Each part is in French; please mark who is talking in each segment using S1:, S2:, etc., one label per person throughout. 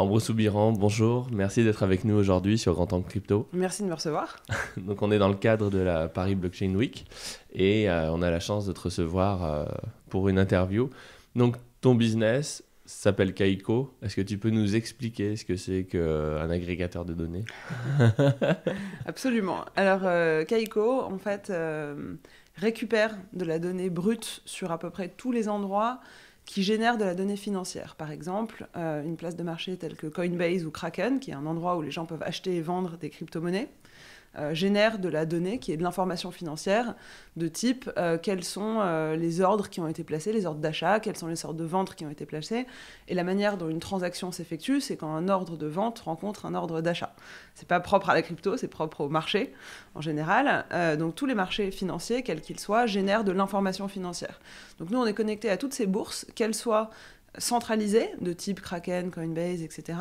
S1: Ambrose Soubiran, bonjour. Merci d'être avec nous aujourd'hui sur Grand Temps Crypto.
S2: Merci de me recevoir.
S1: Donc, on est dans le cadre de la Paris Blockchain Week et euh, on a la chance de te recevoir euh, pour une interview. Donc, ton business s'appelle Kaiko. Est-ce que tu peux nous expliquer ce que c'est qu'un agrégateur de données
S2: Absolument. Alors, euh, Kaiko, en fait, récupère de la donnée brute sur à peu près tous les endroits qui génèrent de la donnée financière. Par exemple, euh, une place de marché telle que Coinbase ou Kraken, qui est un endroit où les gens peuvent acheter et vendre des crypto-monnaies. Euh, génère de la donnée qui est de l'information financière de type euh, quels sont euh, les ordres qui ont été placés, les ordres d'achat, quelles sont les sortes de ventes qui ont été placés. Et la manière dont une transaction s'effectue, c'est quand un ordre de vente rencontre un ordre d'achat. C'est pas propre à la crypto, c'est propre au marché en général. donc tous les marchés financiers, quels qu'ils soient, génèrent de l'information financière. Donc nous, on est connecté à toutes ces bourses, qu'elles soient centralisées, de type Kraken, Coinbase, etc.,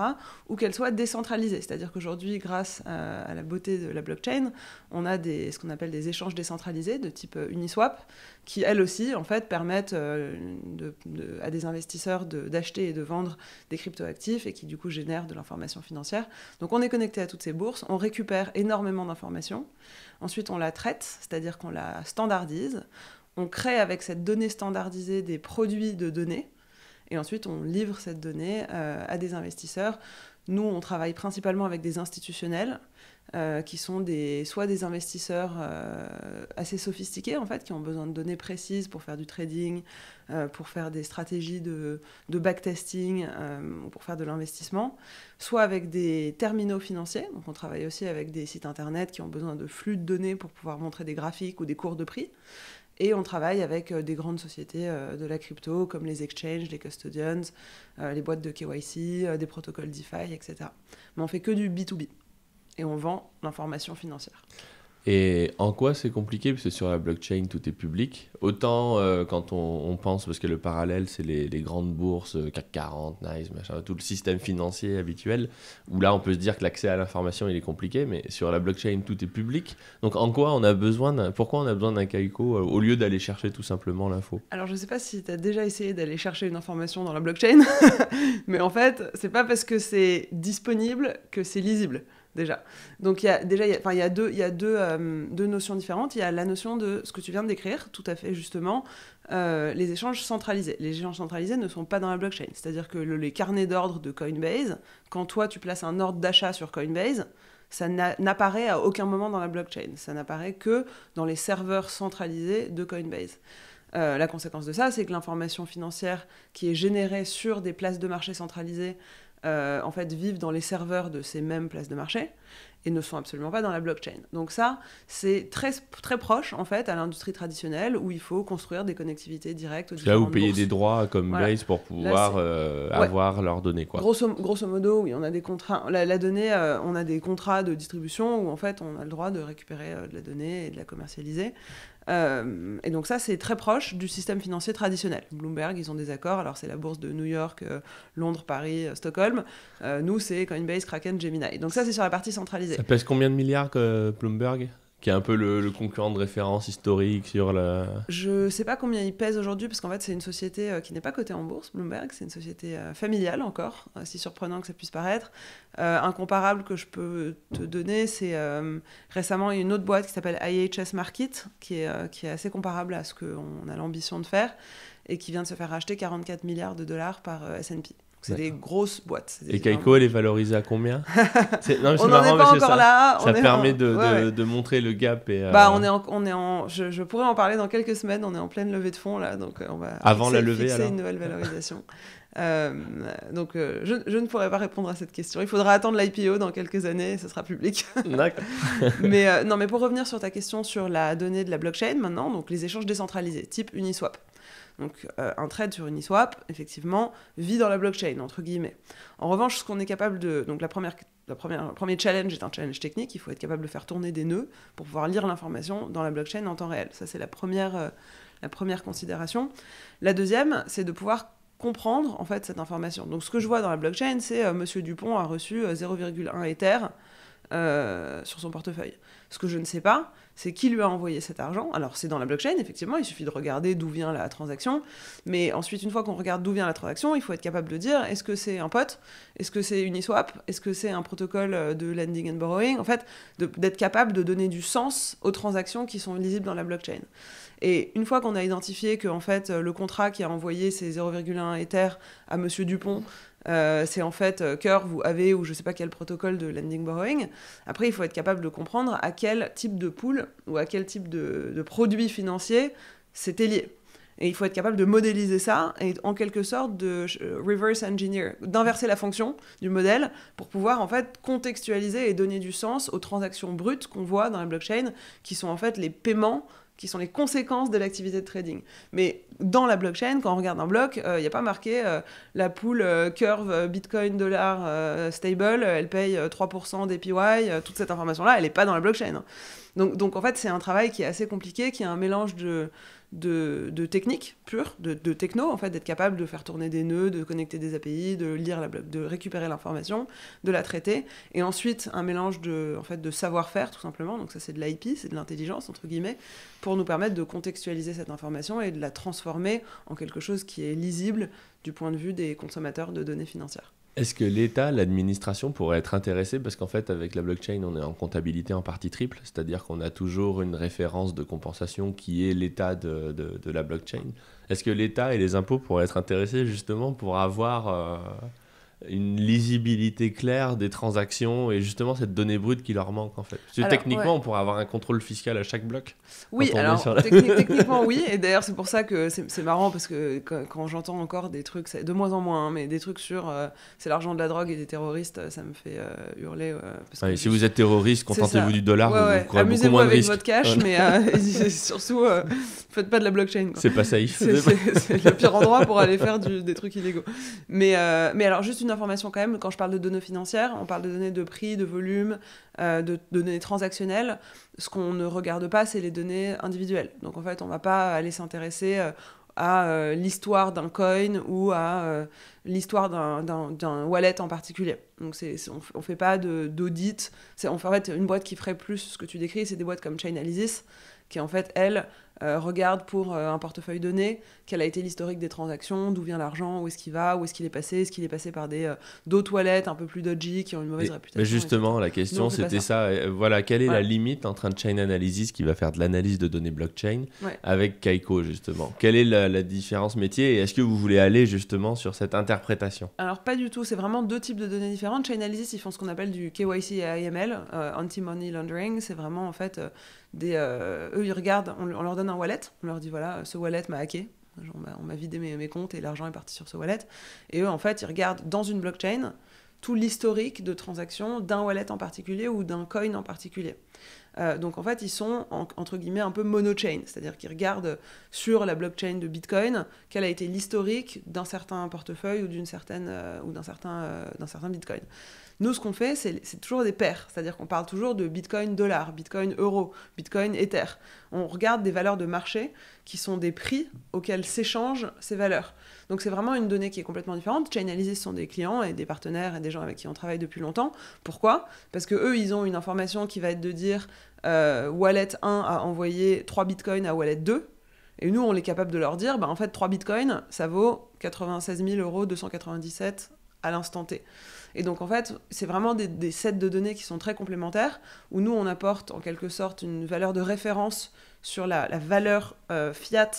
S2: ou qu'elles soient décentralisées. C'est-à-dire qu'aujourd'hui, grâce à, la beauté de la blockchain, on a des, ce qu'on appelle des échanges décentralisés de type Uniswap, qui elles aussi, en fait, permettent euh, à des investisseurs d'acheter et de vendre des cryptoactifs et qui, du coup, génèrent de l'information financière. Donc, on est connecté à toutes ces bourses, on récupère énormément d'informations. Ensuite, on la traite, c'est-à-dire qu'on la standardise. On crée avec cette donnée standardisée des produits de données et ensuite, on livre cette donnée euh, à des investisseurs. Nous, on travaille principalement avec des institutionnels euh, qui sont des, soit des investisseurs euh, assez sophistiqués, en fait, qui ont besoin de données précises pour faire du trading, euh, pour faire des stratégies de, backtesting pour faire de l'investissement, soit avec des terminaux financiers. Donc, on travaille aussi avec des sites internet qui ont besoin de flux de données pour pouvoir montrer des graphiques ou des cours de prix. Et on travaille avec des grandes sociétés de la crypto comme les exchanges, les custodians, les boîtes de KYC, des protocoles DeFi, etc. Mais on fait que du B2B et on vend l'information financière.
S1: Et en quoi c'est compliqué Parce que sur la blockchain, tout est public. Autant euh, quand on, pense, parce que le parallèle, c'est les, grandes bourses, euh, CAC 40, NICE, tout le système financier habituel, où là, on peut se dire que l'accès à l'information, il est compliqué, mais sur la blockchain, tout est public. Donc en quoi on a besoin, pourquoi on a besoin d'un Kaiko euh, au lieu d'aller chercher tout simplement l'info
S2: Alors je ne sais pas si tu as déjà essayé d'aller chercher une information dans la blockchain, mais en fait, c'est pas parce que c'est disponible que c'est lisible déjà. Donc il y a déjà, deux, il euh, deux, notions différentes. Il y a la notion de ce que tu viens de décrire, tout à fait justement, euh, les échanges centralisés. Les échanges centralisés ne sont pas dans la blockchain. C'est-à-dire que les carnets d'ordre de Coinbase, quand toi tu places un ordre d'achat sur Coinbase, ça n'apparaît à aucun moment dans la blockchain. Ça n'apparaît que dans les serveurs centralisés de Coinbase. Euh, la conséquence de ça, c'est que l'information financière qui est générée sur des places de marché centralisées euh, en fait, vivent dans les serveurs de ces mêmes places de marché et ne sont absolument pas dans la blockchain. Donc ça, c'est très, très proche en fait à l'industrie traditionnelle où il faut construire des connectivités directes. là, vous payez des droits comme base pour pouvoir euh, avoir leurs données. Quoi. Grosso, modo, oui, on a des contrats. La, donnée, euh, on a des contrats de distribution où en fait on a le droit de récupérer de la donnée et de la commercialiser. Euh, et donc ça, c'est très proche du système financier traditionnel. Bloomberg, ils ont des accords. Alors c'est la bourse de New York, euh, Londres, Paris, euh, Stockholm. nous, c'est Coinbase, Kraken, Gemini. Donc ça, c'est sur la partie centralisée. Ça
S1: pèse combien de milliards que Bloomberg qui est un peu le, concurrent de référence historique sur la...
S2: Je sais pas combien il pèse aujourd'hui, parce qu'en fait, c'est une société euh, qui n'est pas cotée en bourse, Bloomberg, c'est une société euh, familiale encore, euh, si surprenant que ça puisse paraître. Incomparable un comparable que je peux te donner, c'est récemment une autre boîte qui s'appelle IHS Market, qui est, qui est assez comparable à ce qu'on a l'ambition de faire, et qui vient de se faire racheter 44 milliards de dollars par S&P. C'est des grosses boîtes. et Kaiko,
S1: elle est valorisée à combien
S2: Non, On n'en est pas encore là. Ça permet de, montrer le gap. Et, euh, Bah, on est on est en, je, pourrais en parler dans quelques semaines. On est en pleine levée de fonds là, donc euh, on va avant la levée, une nouvelle valorisation. Euh, donc, je, je, ne pourrais pas répondre à cette question. Il faudra attendre l'IPO dans quelques années, et ce sera public. D'accord. mais non, mais pour revenir sur ta question sur la donnée de la blockchain maintenant, donc les échanges décentralisés, type Uniswap. Donc euh, un trade sur une swap effectivement, vit dans la blockchain, entre guillemets. En revanche, ce qu'on est capable de... Donc la première, la première, le premier challenge est un challenge technique, il faut être capable de faire tourner des nœuds pour pouvoir lire l'information dans la blockchain en temps réel. Ça, c'est la première, euh, la première considération. La deuxième, c'est de pouvoir comprendre en fait cette information. Donc ce que je vois dans la blockchain, c'est euh, Monsieur Dupont a reçu 0,1 Ether sur son portefeuille. Ce que je ne sais pas, c'est qui lui a envoyé cet argent. Alors c'est dans la blockchain, effectivement, il suffit de regarder d'où vient la transaction, mais ensuite, une fois qu'on regarde d'où vient la transaction, il faut être capable de dire est-ce que c'est un pote, est-ce que c'est Uniswap, est-ce que c'est un protocole euh, de lending and borrowing, en fait, d'être capable de donner du sens aux transactions qui sont lisibles dans la blockchain. Et une fois qu'on a identifié que en fait euh, le contrat qui a envoyé ces 0,1 Ether à Monsieur Dupont euh, c'est en fait euh, cœur vous avez ou je sais pas quel protocole de lending borrowing. Après, il faut être capable de comprendre à quel type de pool ou à quel type de, de produit financier c'était lié. Et il faut être capable de modéliser ça et en quelque sorte de euh, reverse engineer, d'inverser la fonction du modèle pour pouvoir en fait contextualiser et donner du sens aux transactions brutes qu'on voit dans la blockchain, qui sont en fait les paiements qui sont les conséquences de l'activité de trading. Mais dans la blockchain, quand on regarde un bloc, euh, il n'y a pas marqué euh, la poule euh, curve Bitcoin dollar stable, elle paye 3% d'apy. toute cette information-là, elle n'est pas dans la blockchain. Hein. Donc, donc en fait, c'est un travail qui est assez compliqué, qui est un mélange de, de, de technique pure, de, techno, en fait, d'être capable de faire tourner des nœuds, de connecter des API, de lire la de récupérer l'information, de la traiter, et ensuite un mélange de, en fait, de savoir-faire, tout simplement, donc ça c'est de l'IP, c'est de l'intelligence, entre guillemets, pour nous permettre de contextualiser cette information et de la transformer en quelque chose qui est lisible du point de vue des consommateurs de données financières.
S1: Est-ce que l'État, l'administration pourrait être intéressé Parce qu'en fait, avec la blockchain, on est en comptabilité en partie triple, c'est-à-dire qu'on a toujours une référence de compensation qui est l'état de, la blockchain. Est-ce que l'État et les impôts pourraient être intéressés justement pour avoir... Euh, une lisibilité claire des transactions et justement cette donnée brute qui leur manque en fait. Parce que techniquement, on pourrait avoir un contrôle fiscal à chaque bloc. Oui, alors techniquement oui, et
S2: d'ailleurs c'est pour ça que c'est marrant parce que quand, j'entends encore des trucs, de moins en moins, hein, mais des trucs sur euh, c'est l'argent de la drogue et des terroristes, ça me fait euh, hurler. Euh,
S1: si vous êtes terroriste, contentez-vous du dollar, ouais, vous, amusez-vous avec votre cash, mais
S2: surtout faites pas de la blockchain. C'est pas safe. C'est le pire endroit pour aller faire des trucs illégaux. Mais, mais alors juste une information quand même. Quand je parle de données financières, on parle de données de prix, de volume, euh, de, données transactionnelles. Ce qu'on ne regarde pas, c'est les données individuelles. Donc en fait, on va pas aller s'intéresser euh, à euh, l'histoire d'un coin ou à l'histoire d'un wallet en particulier. Donc c'est on fait pas d'audit. c'est En fait, une boîte qui ferait plus ce que tu décris, c'est des boîtes comme Chainalysis, qui en fait, elles, euh, regarde pour euh, un portefeuille donné quel a été l'historique des transactions, d'où vient l'argent, où est-ce qu'il va, où est-ce qu'il est passé, est-ce qu'il est passé par des euh, toilettes un peu plus dodgy qui ont une mauvaise réputation. Mais
S1: justement, la question c'était ça. Voilà, quelle est la limite entre un chain analysis qui va faire de l'analyse de données blockchain avec Kaiko justement Quelle est la, différence métier et est-ce que vous voulez aller justement sur cette interprétation
S2: Alors pas du tout, c'est vraiment deux types de données différentes. Chain analysis, ils font ce qu'on appelle du KYC et AML, anti-money laundering, c'est vraiment en fait euh, eux, ils regardent, on, leur donne un wallet, on leur dit voilà, ce wallet m'a hacké, on m'a vidé mes, mes, comptes et l'argent est parti sur ce wallet. Et eux, en fait, ils regardent dans une blockchain tout l'historique de transactions d'un wallet en particulier ou d'un coin en particulier. Euh, donc en fait, ils sont entre guillemets un peu monochain, c'est-à-dire qu'ils regardent sur la blockchain de Bitcoin quel a été l'historique d'un certain portefeuille ou d'une euh, ou certain d'un certain Bitcoin. Nous, ce qu'on fait, c'est toujours des paires, c'est-à-dire qu'on parle toujours de Bitcoin dollar, Bitcoin euro, Bitcoin Ether. On regarde des valeurs de marché qui sont des prix auxquels s'échangent ces valeurs. Donc c'est vraiment une donnée qui est complètement différente. Chainalysis sont des clients et des partenaires et des gens avec qui on travaille depuis longtemps. Pourquoi Parce que eux, ils ont une information qui va être de dire euh, wallet 1 a envoyé 3 bitcoins à wallet 2. Et nous, on est capable de leur dire, bah, en fait, 3 bitcoins, ça vaut 96 000 euros 297 à l'instant T. Et donc en fait, c'est vraiment des, sets de données qui sont très complémentaires, où nous, on apporte en quelque sorte une valeur de référence sur la, valeur euh, fiat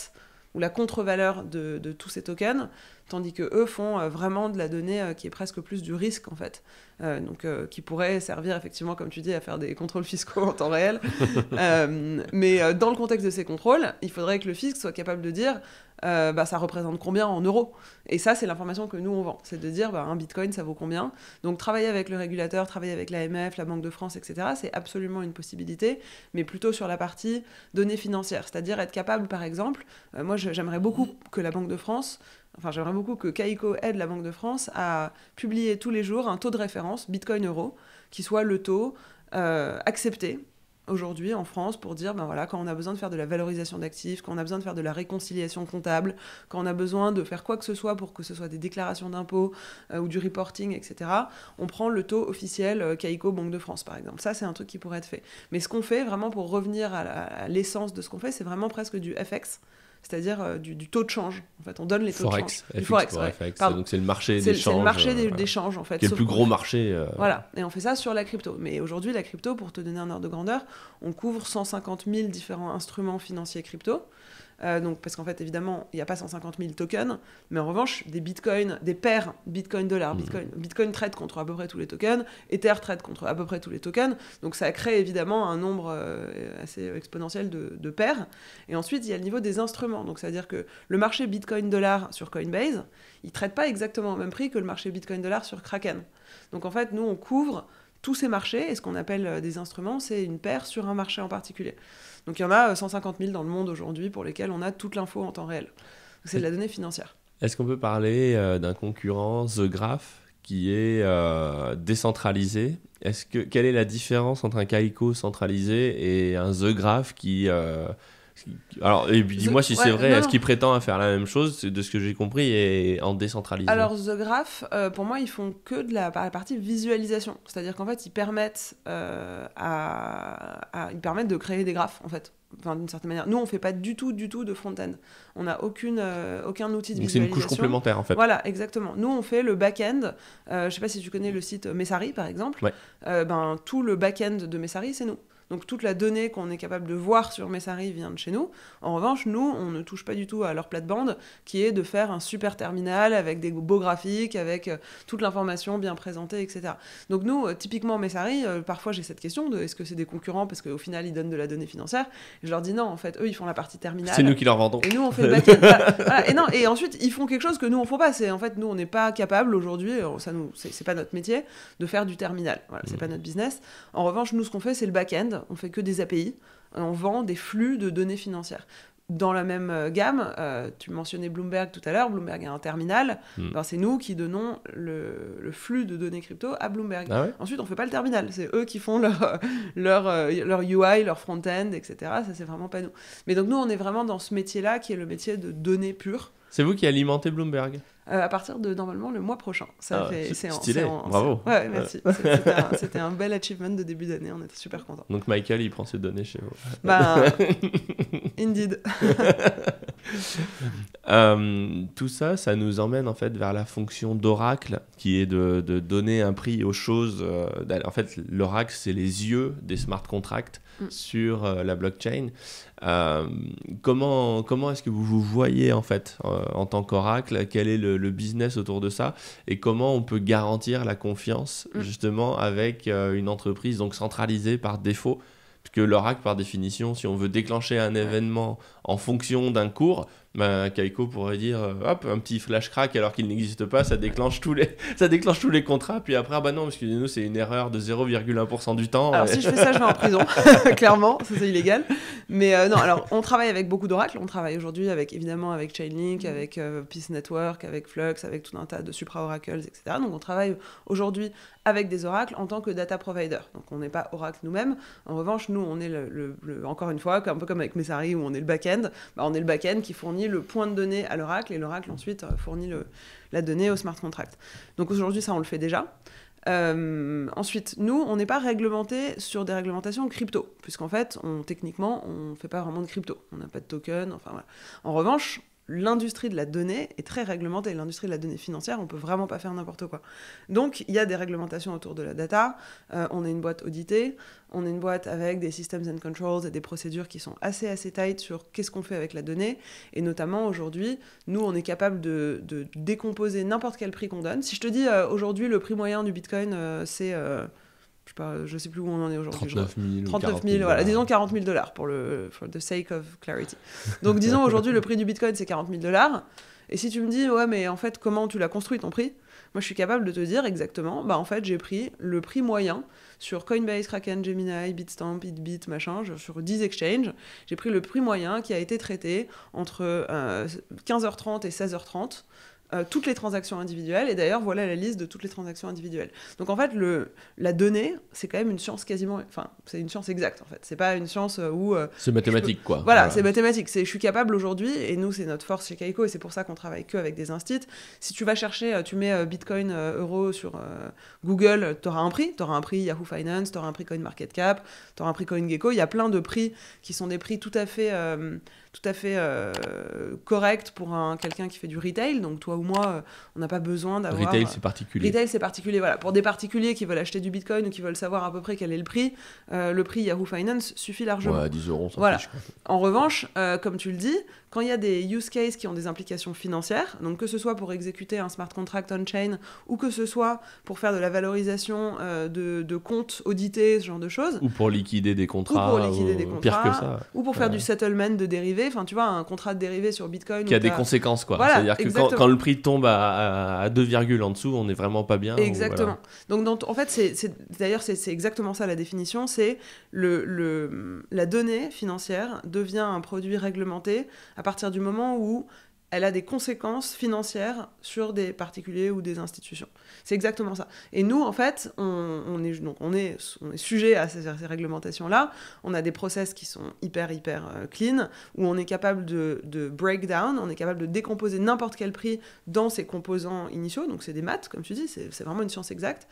S2: ou la contre-valeur de, tous ces tokens, tandis que eux font euh, vraiment de la donnée euh, qui est presque plus du risque en fait, donc qui pourrait servir effectivement, comme tu dis, à faire des contrôles fiscaux en temps réel. mais dans le contexte de ces contrôles, il faudrait que le fisc soit capable de dire euh, bah, ça représente combien en euros Et ça, c'est l'information que nous, on vend. C'est de dire, bah, un bitcoin, ça vaut combien Donc, travailler avec le régulateur, travailler avec l'AMF, la Banque de France, etc., c'est absolument une possibilité, mais plutôt sur la partie données financières. C'est-à-dire être capable, par exemple, euh, moi, j'aimerais beaucoup que la Banque de France enfin j'aimerais beaucoup que Caïco aide la Banque de France à publier tous les jours un taux de référence Bitcoin euro qui soit le taux euh, accepté aujourd'hui en France pour dire, ben voilà, quand on a besoin de faire de la valorisation d'actifs, quand on a besoin de faire de la réconciliation comptable, quand on a besoin de faire quoi que ce soit pour que ce soit des déclarations d'impôts euh, ou du reporting, etc., on prend le taux officiel euh, CAICO Banque de France, par exemple. Ça, c'est un truc qui pourrait être fait. Mais ce qu'on fait vraiment pour revenir à l'essence de ce qu'on fait, c'est vraiment presque du FX c'est-à-dire euh, du, taux de change. En fait, on donne les taux de change. forex, donc c'est le marché des changes. C'est le marché euh, en fait. le plus gros marché. Euh. Voilà, et on fait ça sur la crypto. Mais aujourd'hui, la crypto, pour te donner un ordre de grandeur, on couvre 150 000 différents instruments financiers crypto. Euh, donc, parce qu'en fait, évidemment, il n'y a pas 150 000 tokens, mais en revanche, des bitcoins, des paires bitcoin dollar, mhm. bitcoin, bitcoin trade contre à peu près tous les tokens, Ether trade contre à peu près tous les tokens. Donc, ça crée évidemment un nombre euh, assez exponentiel de, paires. Et ensuite, il y a le niveau des instruments. Donc, c'est-à-dire que le marché bitcoin dollar sur Coinbase, il ne traite pas exactement au même prix que le marché bitcoin dollar sur Kraken. Donc, en fait, nous, on couvre tous ces marchés, et ce qu'on appelle euh, des instruments, c'est une paire sur un marché en particulier. Donc il y en a 150 euh, 000 dans le monde aujourd'hui pour lesquels on a toute l'info en temps réel. C'est de la donnée financière.
S1: Est-ce qu'on peut parler euh, d'un concurrent, The Graph, qui est euh, décentralisé est-ce que, Quelle est la différence entre un Kaiko centralisé et un The Graph qui alors, et dis-moi si c'est vrai, est-ce qu'il prétend à faire la même chose de ce que j'ai compris et en décentralisant Alors,
S2: The Graph, euh, pour moi, ils font que de la, partie visualisation. C'est-à-dire qu'en fait, ils permettent, euh, à, ils permettent de créer des graphes, en fait. Enfin, d'une certaine manière. Nous, on ne fait pas du tout, du tout de front-end. On n'a aucune, euh, aucun outil de Donc c'est une couche complémentaire, en fait. Voilà, exactement. Nous, on fait le back-end. je ne sais pas si tu connais le site Messari, par exemple. ben, tout le back-end de Messari, c'est nous. Donc toute la donnée qu'on est capable de voir sur Messari vient de chez nous. En revanche, nous, on ne touche pas du tout à leur plate-bande, qui est de faire un super terminal avec des beaux graphiques, avec euh, toute l'information bien présentée, etc. Donc nous, euh, typiquement Messari, euh, parfois j'ai cette question de est-ce que c'est des concurrents parce qu'au final ils donnent de la donnée financière Je leur dis non, en fait, eux ils font la partie terminale. C'est nous qui leur vendons. Et nous on fait le back Et non, et ensuite ils font quelque chose que nous on ne fait pas. C'est en fait nous on n'est pas capable aujourd'hui, ça nous, c'est pas notre métier de faire du terminal. Voilà, c'est mm. pas notre business. En revanche, nous ce qu'on fait c'est le back-end on fait que des API, euh, on vend des flux de données financières. Dans la même euh, gamme, euh, tu mentionnais Bloomberg tout à l'heure, Bloomberg a un terminal, hmm. ben, c'est nous qui donnons le, flux de données crypto à Bloomberg. Ah Ensuite, on ne fait pas le terminal, c'est eux qui font leur, leur, leur UI, leur front-end, etc. Ça, c'est vraiment pas nous. Mais donc nous, on est vraiment dans ce métier-là qui est le métier de données pures.
S1: C'est vous qui alimentez Bloomberg
S2: euh, à partir de normalement le mois prochain. Ça ah, fait, c'est stylé, bravo. ouais, merci. C'était un, bel achievement de début d'année, on était super contents.
S1: Donc Michael, il prend ses données chez vous. Bah, indeed. Euh, tout ça, ça nous emmène en fait vers la fonction d'oracle, qui est de, donner un prix aux choses. Euh, en fait, l'oracle, c'est les yeux des smart contracts mm. sur la blockchain. comment comment est-ce que vous vous voyez en fait en tant qu'oracle Quel est le le, business autour de ça et comment on peut garantir la confiance mm. justement avec euh, une entreprise donc centralisée par défaut. Puisque l'ORAC par définition, si on veut déclencher un événement en fonction d'un cours, bah, Kaiko pourrait dire euh, hop, un petit flash crack alors qu'il n'existe pas, ça déclenche tous les, ça déclenche tous les contrats. Puis après, ah bah non, excusez-nous, c'est une erreur de 0,1% du temps. Alors si je euh. fais ça, je vais en prison, clairement,
S2: c'est illégal. Mais euh, non, alors on travaille avec beaucoup d'oracles, on travaille aujourd'hui avec évidemment avec Chainlink, mm. avec Peace Network, avec Flux, avec tout un tas de supra-oracles, etc. Donc on travaille aujourd'hui avec des oracles en tant que data provider. Donc on n'est pas oracle nous-mêmes. En revanche, nous, on est encore une fois, un peu comme avec Messari où on est le bac. Bah, on est le back-end qui fournit le point de données à l'oracle et l'oracle ensuite euh, fournit la donnée au smart contract. Donc aujourd'hui, ça, on le fait déjà. Euh, ensuite, nous, on n'est pas réglementé sur des réglementations crypto, puisqu'en fait, on, techniquement, on ne fait pas vraiment de crypto. On n'a pas de token, enfin En revanche, l'industrie de la donnée est très réglementée. L'industrie de la donnée financière, on peut vraiment pas faire n'importe quoi. Donc, il y a des réglementations autour de la data. Euh, on est une boîte auditée, on est une boîte avec des systems and controls et des procédures qui sont assez assez tight sur qu'est-ce qu'on fait avec la donnée. Et notamment aujourd'hui, nous, on est capable de, décomposer n'importe quel prix qu'on donne. Si je te dis euh, aujourd'hui le prix moyen du Bitcoin, euh, c'est je sais sais plus où on en est aujourd'hui. 39 000. voilà, disons 40 000 dollars pour le, the sake of clarity. Donc disons aujourd'hui le prix du Bitcoin c'est 40 000 dollars. Et si tu me dis, ouais, mais en fait, comment tu l'as construit ton prix Moi, je suis capable de te dire exactement, bah en fait, j'ai pris le prix moyen sur Coinbase, Kraken, Gemini, Bitstamp, Bitbit, machin, sur 10 exchanges. J'ai pris le prix moyen qui a été traité entre 15h30 euh, et 16h30 euh, toutes les transactions individuelles. Et d'ailleurs, voilà la liste de toutes les transactions individuelles. Donc en fait, la donnée, c'est quand même une science quasiment. Enfin, c'est une science exacte en fait. C'est pas une science euh, où. Euh,
S1: c'est mathématique quoi. Voilà, c'est
S2: mathématique. Je suis capable aujourd'hui, et nous, c'est notre force chez Kaiko, et c'est pour ça qu'on travaille que avec des instits. Si tu vas chercher, tu mets Bitcoin, euro sur Google, tu auras un prix. Tu auras un prix Yahoo Finance, tu auras un prix CoinMarketCap, tu auras un prix CoinGecko. Il y a plein de prix qui sont des prix tout à fait tout à fait euh, correct pour un quelqu'un qui fait du retail. Donc toi ou moi, euh, on n'a pas besoin d'avoir. Retail, euh, c'est particulier. Retail, c'est particulier. Voilà, pour des particuliers qui veulent acheter du Bitcoin ou qui veulent savoir à peu près quel est le prix, le prix Yahoo Finance suffit largement. Ouais, 10 euros, ça voilà. en revanche, comme tu le dis, quand il y a des use cases qui ont des implications financières, donc que ce soit pour exécuter un smart contract on-chain ou que ce soit pour faire de la valorisation euh, de, comptes audités, ce genre de choses.
S1: Ou pour liquider des contrats. Ou pour liquider des contrats. Pire que ça. Ou pour faire du
S2: settlement de dérivés. Enfin, tu vois, un contrat de dérivés sur Bitcoin. Qui a des conséquences, quoi. C'est-à-dire que quand, le
S1: prix tombe à, à, virgules 2, en dessous, on n'est vraiment pas bien. Exactement.
S2: Donc, en fait, c'est, d'ailleurs, c'est, exactement ça la définition. C'est le, la donnée financière devient un produit réglementé à partir du moment où elle a des conséquences financières sur des particuliers ou des institutions. C'est exactement ça. Et nous, en fait, on, est, donc on, est, sujet à ces, réglementations-là. On a des process qui sont hyper, hyper euh, clean, où on est capable de, de break on est capable de décomposer n'importe quel prix dans ses composants initiaux. Donc, c'est des maths, comme tu dis, c'est vraiment une science exacte.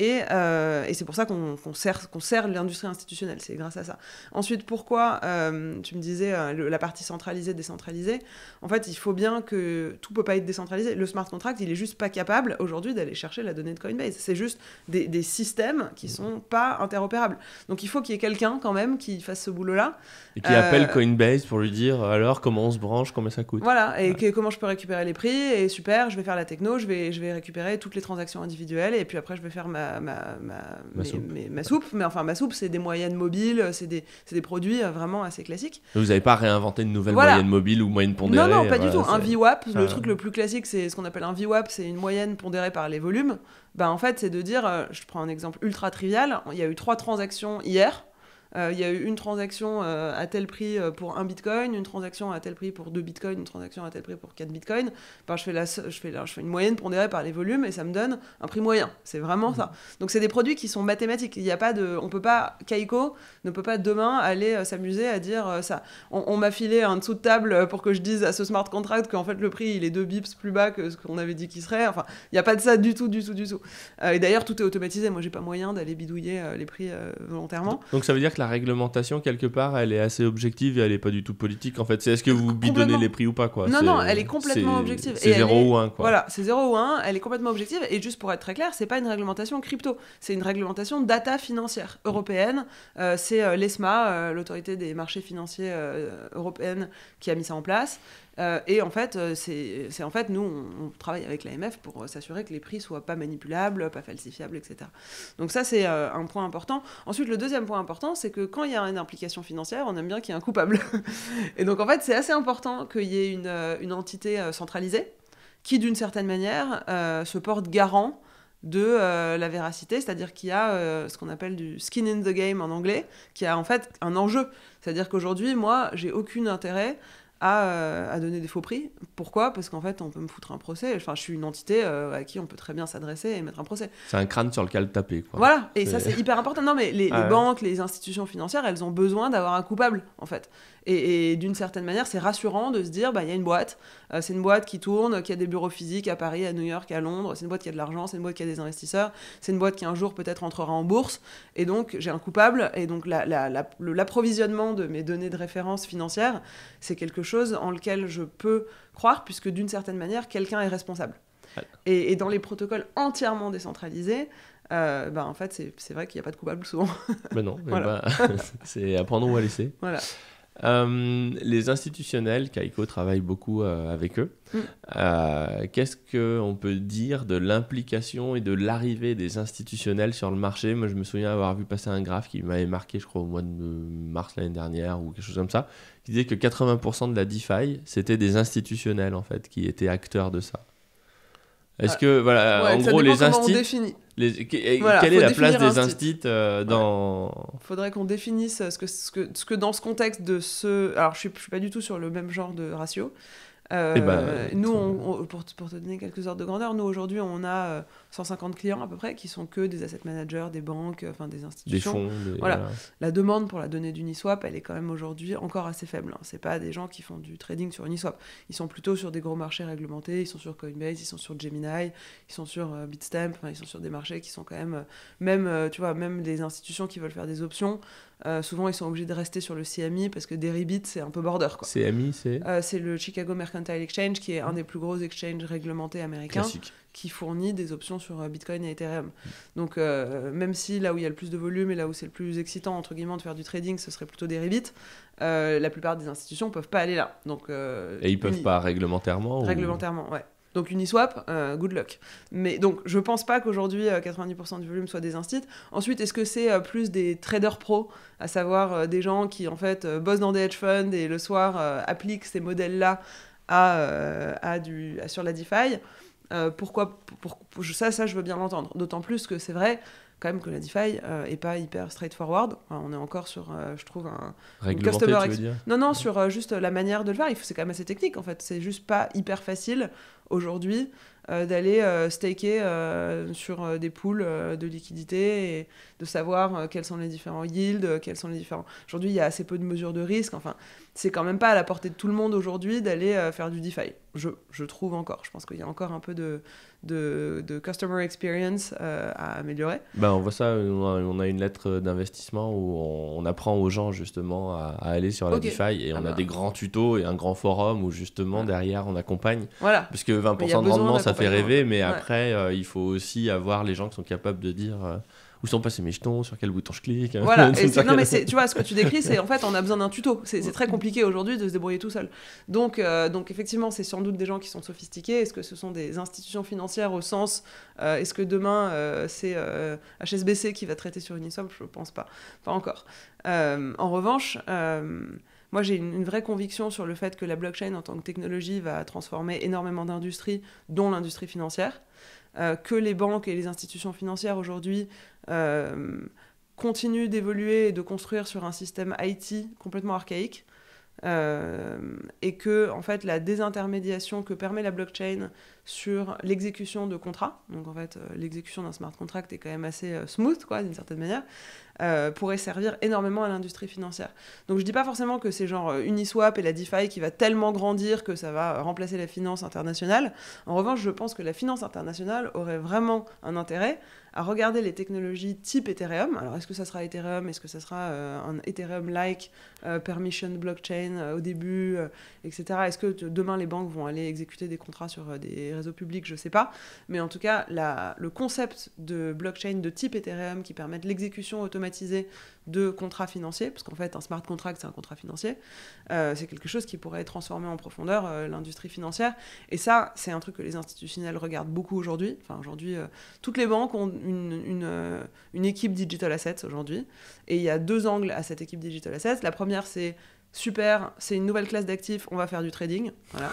S2: Euh, et, c'est pour ça qu'on sert, l'industrie institutionnelle, c'est grâce à ça. Ensuite, pourquoi, euh, tu me disais, euh, la partie centralisée, décentralisée, en fait, il faut bien que tout ne peut pas être décentralisé. Le smart contract, il est juste pas capable aujourd'hui d'aller chercher la donnée de Coinbase. C'est juste des, des, systèmes qui sont pas interopérables. Donc il faut qu'il y ait quelqu'un quand même qui fasse ce boulot-là. Et qui appelle euh,
S1: Coinbase pour lui dire alors comment on se branche, combien ça coûte.
S2: Voilà, et comment je peux récupérer les prix. Et super, je vais faire la techno, je vais, je vais récupérer toutes les transactions individuelles. Et puis après, je vais faire ma, ma, soupe. Mais enfin, ma soupe, c'est des moyennes mobiles, c'est des, produits euh, vraiment assez classiques.
S1: Vous n'avez pas réinventé une nouvelle moyenne mobile ou moyenne pondérée Non, non, pas euh, du tout. Un VWAP, le truc le
S2: plus classique, c'est ce qu'on appelle un VWAP, c'est une moyenne pondérée par les volumes. Ben, en fait, c'est de dire, je prends un exemple ultra trivial, il y a eu trois transactions hier euh, il y a eu une transaction euh, à tel prix euh, pour un bitcoin, une transaction à tel prix pour deux bitcoins, une transaction à tel prix pour quatre bitcoins. Enfin, je, fais la, je, fais la, je fais une moyenne pondérée par les volumes et ça me donne un prix moyen. C'est vraiment ça. Mmh. Donc, c'est des produits qui sont mathématiques. Il y a pas de, on peut pas, Kaiko ne peut pas demain aller s'amuser à dire ça. On, m'a filé un dessous de table pour que je dise à ce smart contract qu'en fait le prix il est deux bips plus bas que ce qu'on avait dit qu'il serait. Enfin, il n'y a pas de ça du tout, du tout, du tout. et d'ailleurs, tout est automatisé. Moi, j'ai pas moyen d'aller bidouiller les prix volontairement.
S1: Donc, ça veut dire la réglementation, quelque part, elle est assez objective et elle n'est pas du tout politique en fait C'est est-ce que vous bidonnez les prix ou pas quoi Non, non, elle est complètement objective. C'est 0 ou 1 quoi. Voilà,
S2: c'est 0 ou 1, elle est complètement objective. Et juste pour être très clair, c'est pas une réglementation crypto, c'est une réglementation data financière européenne. Euh, c'est euh, l'ESMA, euh, l'autorité des marchés financiers européenne, qui a mis ça en place. Euh, et en fait, euh, c'est en fait, nous, on, travaille avec l'AMF pour euh, s'assurer que les prix soient pas manipulables, pas falsifiables, etc. Donc ça, c'est un point important. Ensuite, le deuxième point important, c'est que quand il y a une implication financière, on aime bien qu'il y ait un coupable. et donc en fait, c'est assez important qu'il y ait une, entité centralisée qui, d'une certaine manière, se porte garant de la véracité, c'est-à-dire qu'il y a ce qu'on appelle du skin in the game en anglais, qui a en fait un enjeu. C'est-à-dire qu'aujourd'hui, moi, j'ai aucun intérêt euh, à, donner des faux prix. Pourquoi Parce qu'en fait, on peut me foutre un procès. Enfin, je suis une entité euh, à qui on peut très bien s'adresser et mettre un procès.
S1: C'est un crâne sur lequel taper. Quoi. Voilà, et ça, c'est hyper
S2: important. Non, mais les, ah banques, les institutions financières, elles ont besoin d'avoir un coupable, en fait. Et, d'une certaine manière, c'est rassurant de se dire, bah, il y a une boîte, euh, c'est une boîte qui tourne, qui a des bureaux physiques à Paris, à New York, à Londres, c'est une boîte qui a de l'argent, c'est une boîte qui a des investisseurs, c'est une boîte qui un jour peut-être entrera en bourse, et donc j'ai un coupable, et donc l'approvisionnement de mes données de référence financière, c'est quelque chose chose en lequel je peux croire, puisque d'une certaine manière, quelqu'un est responsable. Et, dans les protocoles entièrement décentralisés, euh, bah, en fait, c'est vrai qu'il n'y a pas de coupable souvent. Ben mais non, voilà. Bah,
S1: c'est à prendre ou à laisser. Voilà. Euh, les institutionnels, Kaiko travaille beaucoup euh, avec eux. Mm. Euh, qu'est-ce qu'on peut dire de l'implication et de l'arrivée des institutionnels sur le marché Moi, je me souviens avoir vu passer un graphe qui m'avait marqué, je crois, au mois de mars l'année dernière ou quelque chose comme ça, qui disait que 80% de la DeFi, c'était des institutionnels, en fait, qui étaient acteurs de ça.
S2: Est-ce ah, que, voilà, en gros, les instits. Les... quelle est la place des
S1: instits euh, dans.
S2: Il faudrait qu'on définisse ce que, ce que, ce, que, dans ce contexte de ce. Alors, je ne suis, suis pas du tout sur le même genre de ratio, eh ben, euh, nous, on, pour, pour, te donner quelques ordres de grandeur, nous aujourd'hui, on a 150 euh, clients à peu près qui sont que des asset managers, des banques, euh, enfin des institutions. Voilà. La demande pour la donnée d'Uniswap, elle est quand même aujourd'hui encore assez faible. Hein. C'est pas des gens qui font du trading sur Uniswap. Ils sont plutôt sur des gros marchés réglementés. Ils sont sur Coinbase, ils sont sur Gemini, ils sont sur Bitstamp. Ils sont sur des marchés qui sont quand même, même, tu vois, même des institutions qui veulent faire des options. Euh, souvent, ils sont obligés de rester sur le CMI parce que des c'est un peu border. Quoi. CMI, c'est euh, C'est le Chicago Mercantile Exchange, qui est un mmh. des plus gros exchanges réglementés américains, qui fournit des options sur euh, Bitcoin et Ethereum. Donc, même si là où il y a le plus de volume et là où c'est le plus excitant, entre guillemets, de faire du trading, ce serait plutôt des la plupart des institutions ne peuvent pas aller là. Donc, et ils ne peuvent pas réglementairement Réglementairement, ouais. Donc Uniswap, euh, good luck. Mais donc je pense pas qu'aujourd'hui 90% euh, du volume soit des instits. Ensuite, est-ce que c'est euh, plus des traders pro, à savoir des gens qui en fait bossent dans des hedge funds et le soir appliquent ces modèles-là à, du, sur la DeFi pourquoi ça, ça, je veux bien l'entendre. D'autant plus que c'est vrai, quand même que la DeFi n'est euh, est pas hyper straightforward. on est encore sur, euh, je trouve, un customer tu veux dire Non, non, sur euh, juste la manière de le faire. C'est quand même assez technique en fait. C'est juste pas hyper facile aujourd'hui d'aller staker sur des pools de liquidité et de savoir quels sont les différents yields, quels sont les différents. Aujourd'hui, il y a assez peu de mesures de risque. Enfin, c'est quand même pas à la portée de tout le monde aujourd'hui d'aller faire du DeFi. Je, je trouve encore. Je pense qu'il y a encore un peu de, de, customer experience euh, à améliorer.
S1: Ben, on voit ça, on a une lettre d'investissement où on, apprend aux gens justement à, aller sur la DeFi et on ah a bah. des grands tutos et un grand forum où justement derrière on accompagne. Voilà. Parce que 20% de rendement ça fait rêver, mais après euh, il faut aussi avoir les gens qui sont capables de dire. Euh, où sont passés mes jetons, sur quel bouton je clique. Hein. Voilà, mais tu vois, ce que tu décris, c'est en fait, on
S2: a besoin d'un tuto. C'est très compliqué aujourd'hui de se débrouiller tout seul. Donc, euh, donc effectivement, c'est sans doute des gens qui sont sophistiqués. Est-ce que ce sont des institutions financières au sens, euh, est-ce que demain, euh, c'est HSBC qui va traiter sur Uniswap Je pense pas, pas encore. en revanche, moi, j'ai une, vraie conviction sur le fait que la blockchain en tant que technologie va transformer énormément d'industries, dont l'industrie financière. Euh, que les banques et les institutions financières aujourd'hui euh, continuent d'évoluer et de construire sur un système IT complètement archaïque. Euh, et que en fait la désintermédiation que permet la blockchain sur l'exécution de contrats, donc en fait euh, l'exécution d'un smart contract est quand même assez euh, smooth quoi d'une certaine manière, pourrait servir énormément à l'industrie financière. Donc je dis pas forcément que c'est genre Uniswap et la DeFi qui va tellement grandir que ça va remplacer la finance internationale. En revanche, je pense que la finance internationale aurait vraiment un intérêt à regarder les technologies type Ethereum. Alors, est-ce que ça sera Ethereum Est-ce que ça sera euh, un Ethereum-like euh, permission blockchain euh, au début, etc. Est-ce que demain les banques vont aller exécuter des contrats sur des réseaux publics Je ne sais pas. Mais en tout cas, le concept de blockchain de type Ethereum qui permettent l'exécution automatisée de contrats financiers, parce qu'en fait, un smart contract, c'est un contrat financier. Euh, c'est quelque chose qui pourrait transformer en profondeur euh, l'industrie financière. Et ça, c'est un truc que les institutionnels regardent beaucoup aujourd'hui. Enfin, aujourd'hui, euh, toutes les banques ont une, une, équipe digital assets aujourd'hui. Et il y a deux angles à cette équipe digital assets. La première, c'est super, c'est une nouvelle classe d'actifs, on va faire du trading. Voilà.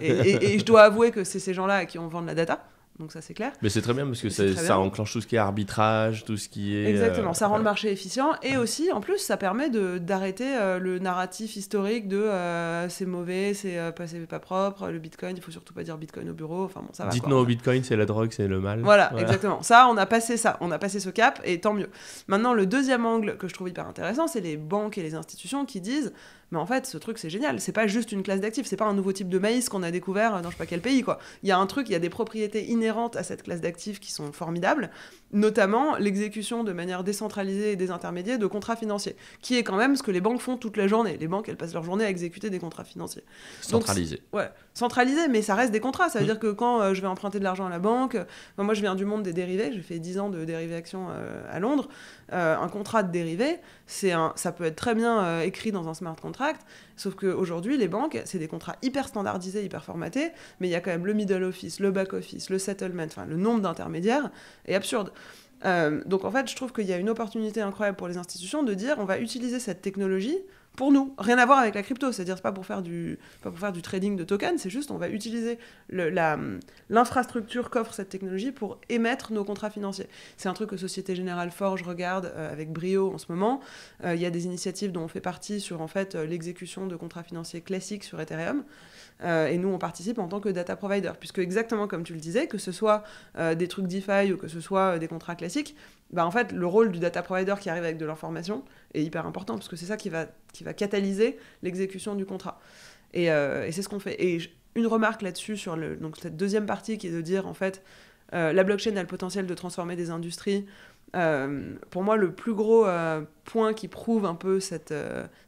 S2: et, et, je dois avouer que c'est ces gens-là à qui on vend de la data. Donc ça, c'est clair. Mais c'est très bien parce que ça, ça
S1: enclenche tout ce qui est arbitrage, tout ce qui est. Exactement, ça euh,
S2: rend le marché efficient et aussi, en plus, ça permet d'arrêter euh, le narratif historique de euh, c'est mauvais, c'est pas, pas propre, le bitcoin, il faut surtout pas dire bitcoin au bureau. Enfin bon, ça va. Dites non au
S1: bitcoin, c'est la drogue, c'est le mal. voilà, exactement.
S2: Ça, on a passé ça, on a passé ce cap et tant mieux. Maintenant, le deuxième angle que je trouve hyper intéressant, c'est les banques et les institutions qui disent mais en fait, ce truc, c'est génial. C'est pas juste une classe d'actifs, c'est pas un nouveau type de maïs qu'on a découvert dans je sais pas quel pays, quoi. Il y a un truc, il y a des propriétés inhérentes à cette classe d'actifs qui sont formidables, notamment l'exécution de manière décentralisée et désintermédiée de contrats financiers, qui est quand même ce que les banques font toute la journée. Les banques, elles passent leur journée à exécuter des contrats financiers. Centralisés. Ouais, centralisé mais ça reste des contrats. Ça veut mmh. dire que quand euh, je vais emprunter de l'argent à la banque, euh, moi je viens du monde des dérivés, j'ai fait 10 ans de dérivés actions euh, à Londres, un contrat de dérivé, c'est un, ça peut être très bien euh, écrit dans un smart contract, sauf qu'aujourd'hui, les banques, c'est des contrats hyper standardisés, hyper formatés, mais il y a quand même le middle office, le back office, le settlement, le nombre d'intermédiaires est absurde. Euh, donc en fait, je trouve qu'il y a une opportunité incroyable pour les institutions de dire on va utiliser cette technologie pour nous, rien à voir avec la crypto, c'est-à-dire c'est pas pour faire du pas pour faire du trading de tokens, c'est juste on va utiliser l'infrastructure qu'offre cette technologie pour émettre nos contrats financiers. C'est un truc que Société Générale Forge regarde euh, avec brio en ce moment. Euh, il y a des initiatives dont on fait partie sur en fait euh, l'exécution de contrats financiers classiques sur Ethereum. Euh, et nous, on participe en tant que data provider, puisque exactement comme tu le disais, que ce soit euh, des trucs DeFi ou que ce soit euh, des contrats classiques, bah, en fait, le rôle du data provider qui arrive avec de l'information est hyper important, parce que c'est ça qui va, qui va catalyser l'exécution du contrat. Et, c'est ce qu'on fait. Et une remarque là-dessus sur le, donc, cette deuxième partie qui est de dire, en fait, la blockchain a le potentiel de transformer des industries. pour moi, le plus gros point qui prouve un peu cette,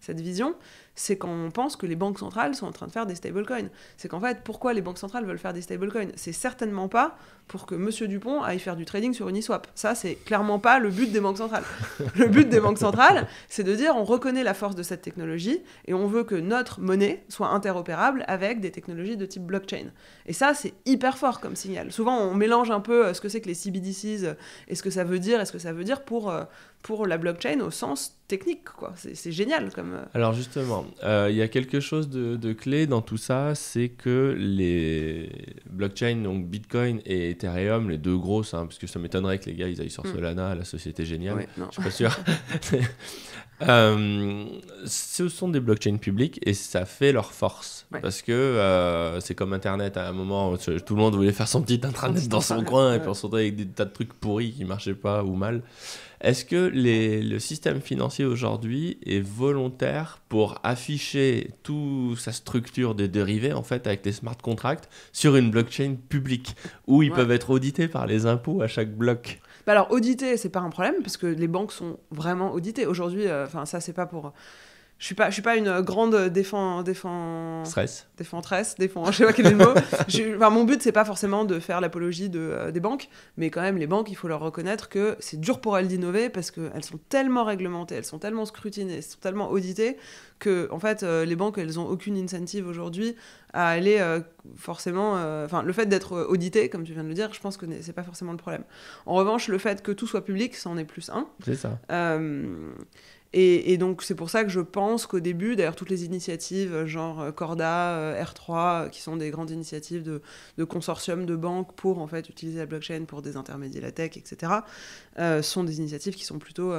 S2: cette vision, c'est quand on pense que les banques centrales sont en train de faire des stablecoins. C'est qu'en fait, pourquoi les banques centrales veulent faire des stablecoins C'est certainement pas pour que Monsieur Dupont aille faire du trading sur Uniswap. Ça, c'est clairement pas le but des banques centrales. le but des banques centrales, c'est de dire on reconnaît la force de cette technologie et on veut que notre monnaie soit interopérable avec des technologies de type blockchain. Et ça, c'est hyper fort comme signal. Souvent, on mélange un peu euh, ce que c'est que les CBDCs euh, et ce que ça veut dire et ce que ça veut dire pour, euh, pour la blockchain au sens technique. quoi. C'est génial. comme. Euh.
S1: Alors justement, euh, il y a quelque chose de, clé dans tout ça, c'est que les blockchains, donc Bitcoin et Ethereum, les deux grosses, hein, parce que ça m'étonnerait que les gars ils aillent sur hmm. Solana, la société géniale, je suis pas sûr, Euh, ce sont des blockchains publics et ça fait leur force. Parce que euh, c'est comme Internet à un moment, tout le monde voulait faire son petit intranet dans son coin et puis on se retrouvait avec des tas de trucs pourris qui marchaient pas ou mal. Est-ce que le système financier aujourd'hui est volontaire pour afficher toute sa structure de dérivés, en fait, avec des smart contracts sur une blockchain publique où ils peuvent être audités par les impôts à chaque bloc
S2: bah, alors auditer, c'est pas un problème parce que les banques sont vraiment auditées aujourd'hui. Euh, enfin ça c'est pas pour je suis pas, je suis pas une grande défend, défend, stress, défendresse, défend, je sais pas quel est le mot. enfin, mon but c'est pas forcément de faire l'apologie de, euh, des banques, mais quand même les banques, il faut leur reconnaître que c'est dur pour elles d'innover parce qu'elles sont tellement réglementées, elles sont tellement scrutinées, elles sont tellement auditées que en fait euh, les banques elles ont aucune incentive aujourd'hui à aller euh, forcément, enfin le fait d'être audité comme tu viens de le dire, je pense que c'est pas forcément le problème. En revanche, le fait que tout soit public, ça en est plus un. C'est ça. Et, donc c'est pour ça que je pense qu'au début, d'ailleurs toutes les initiatives euh, genre euh, Corda, euh, R3, qui sont des grandes initiatives de, consortium de banques pour en fait utiliser la blockchain pour désintermédier la tech, etc., sont des initiatives qui sont plutôt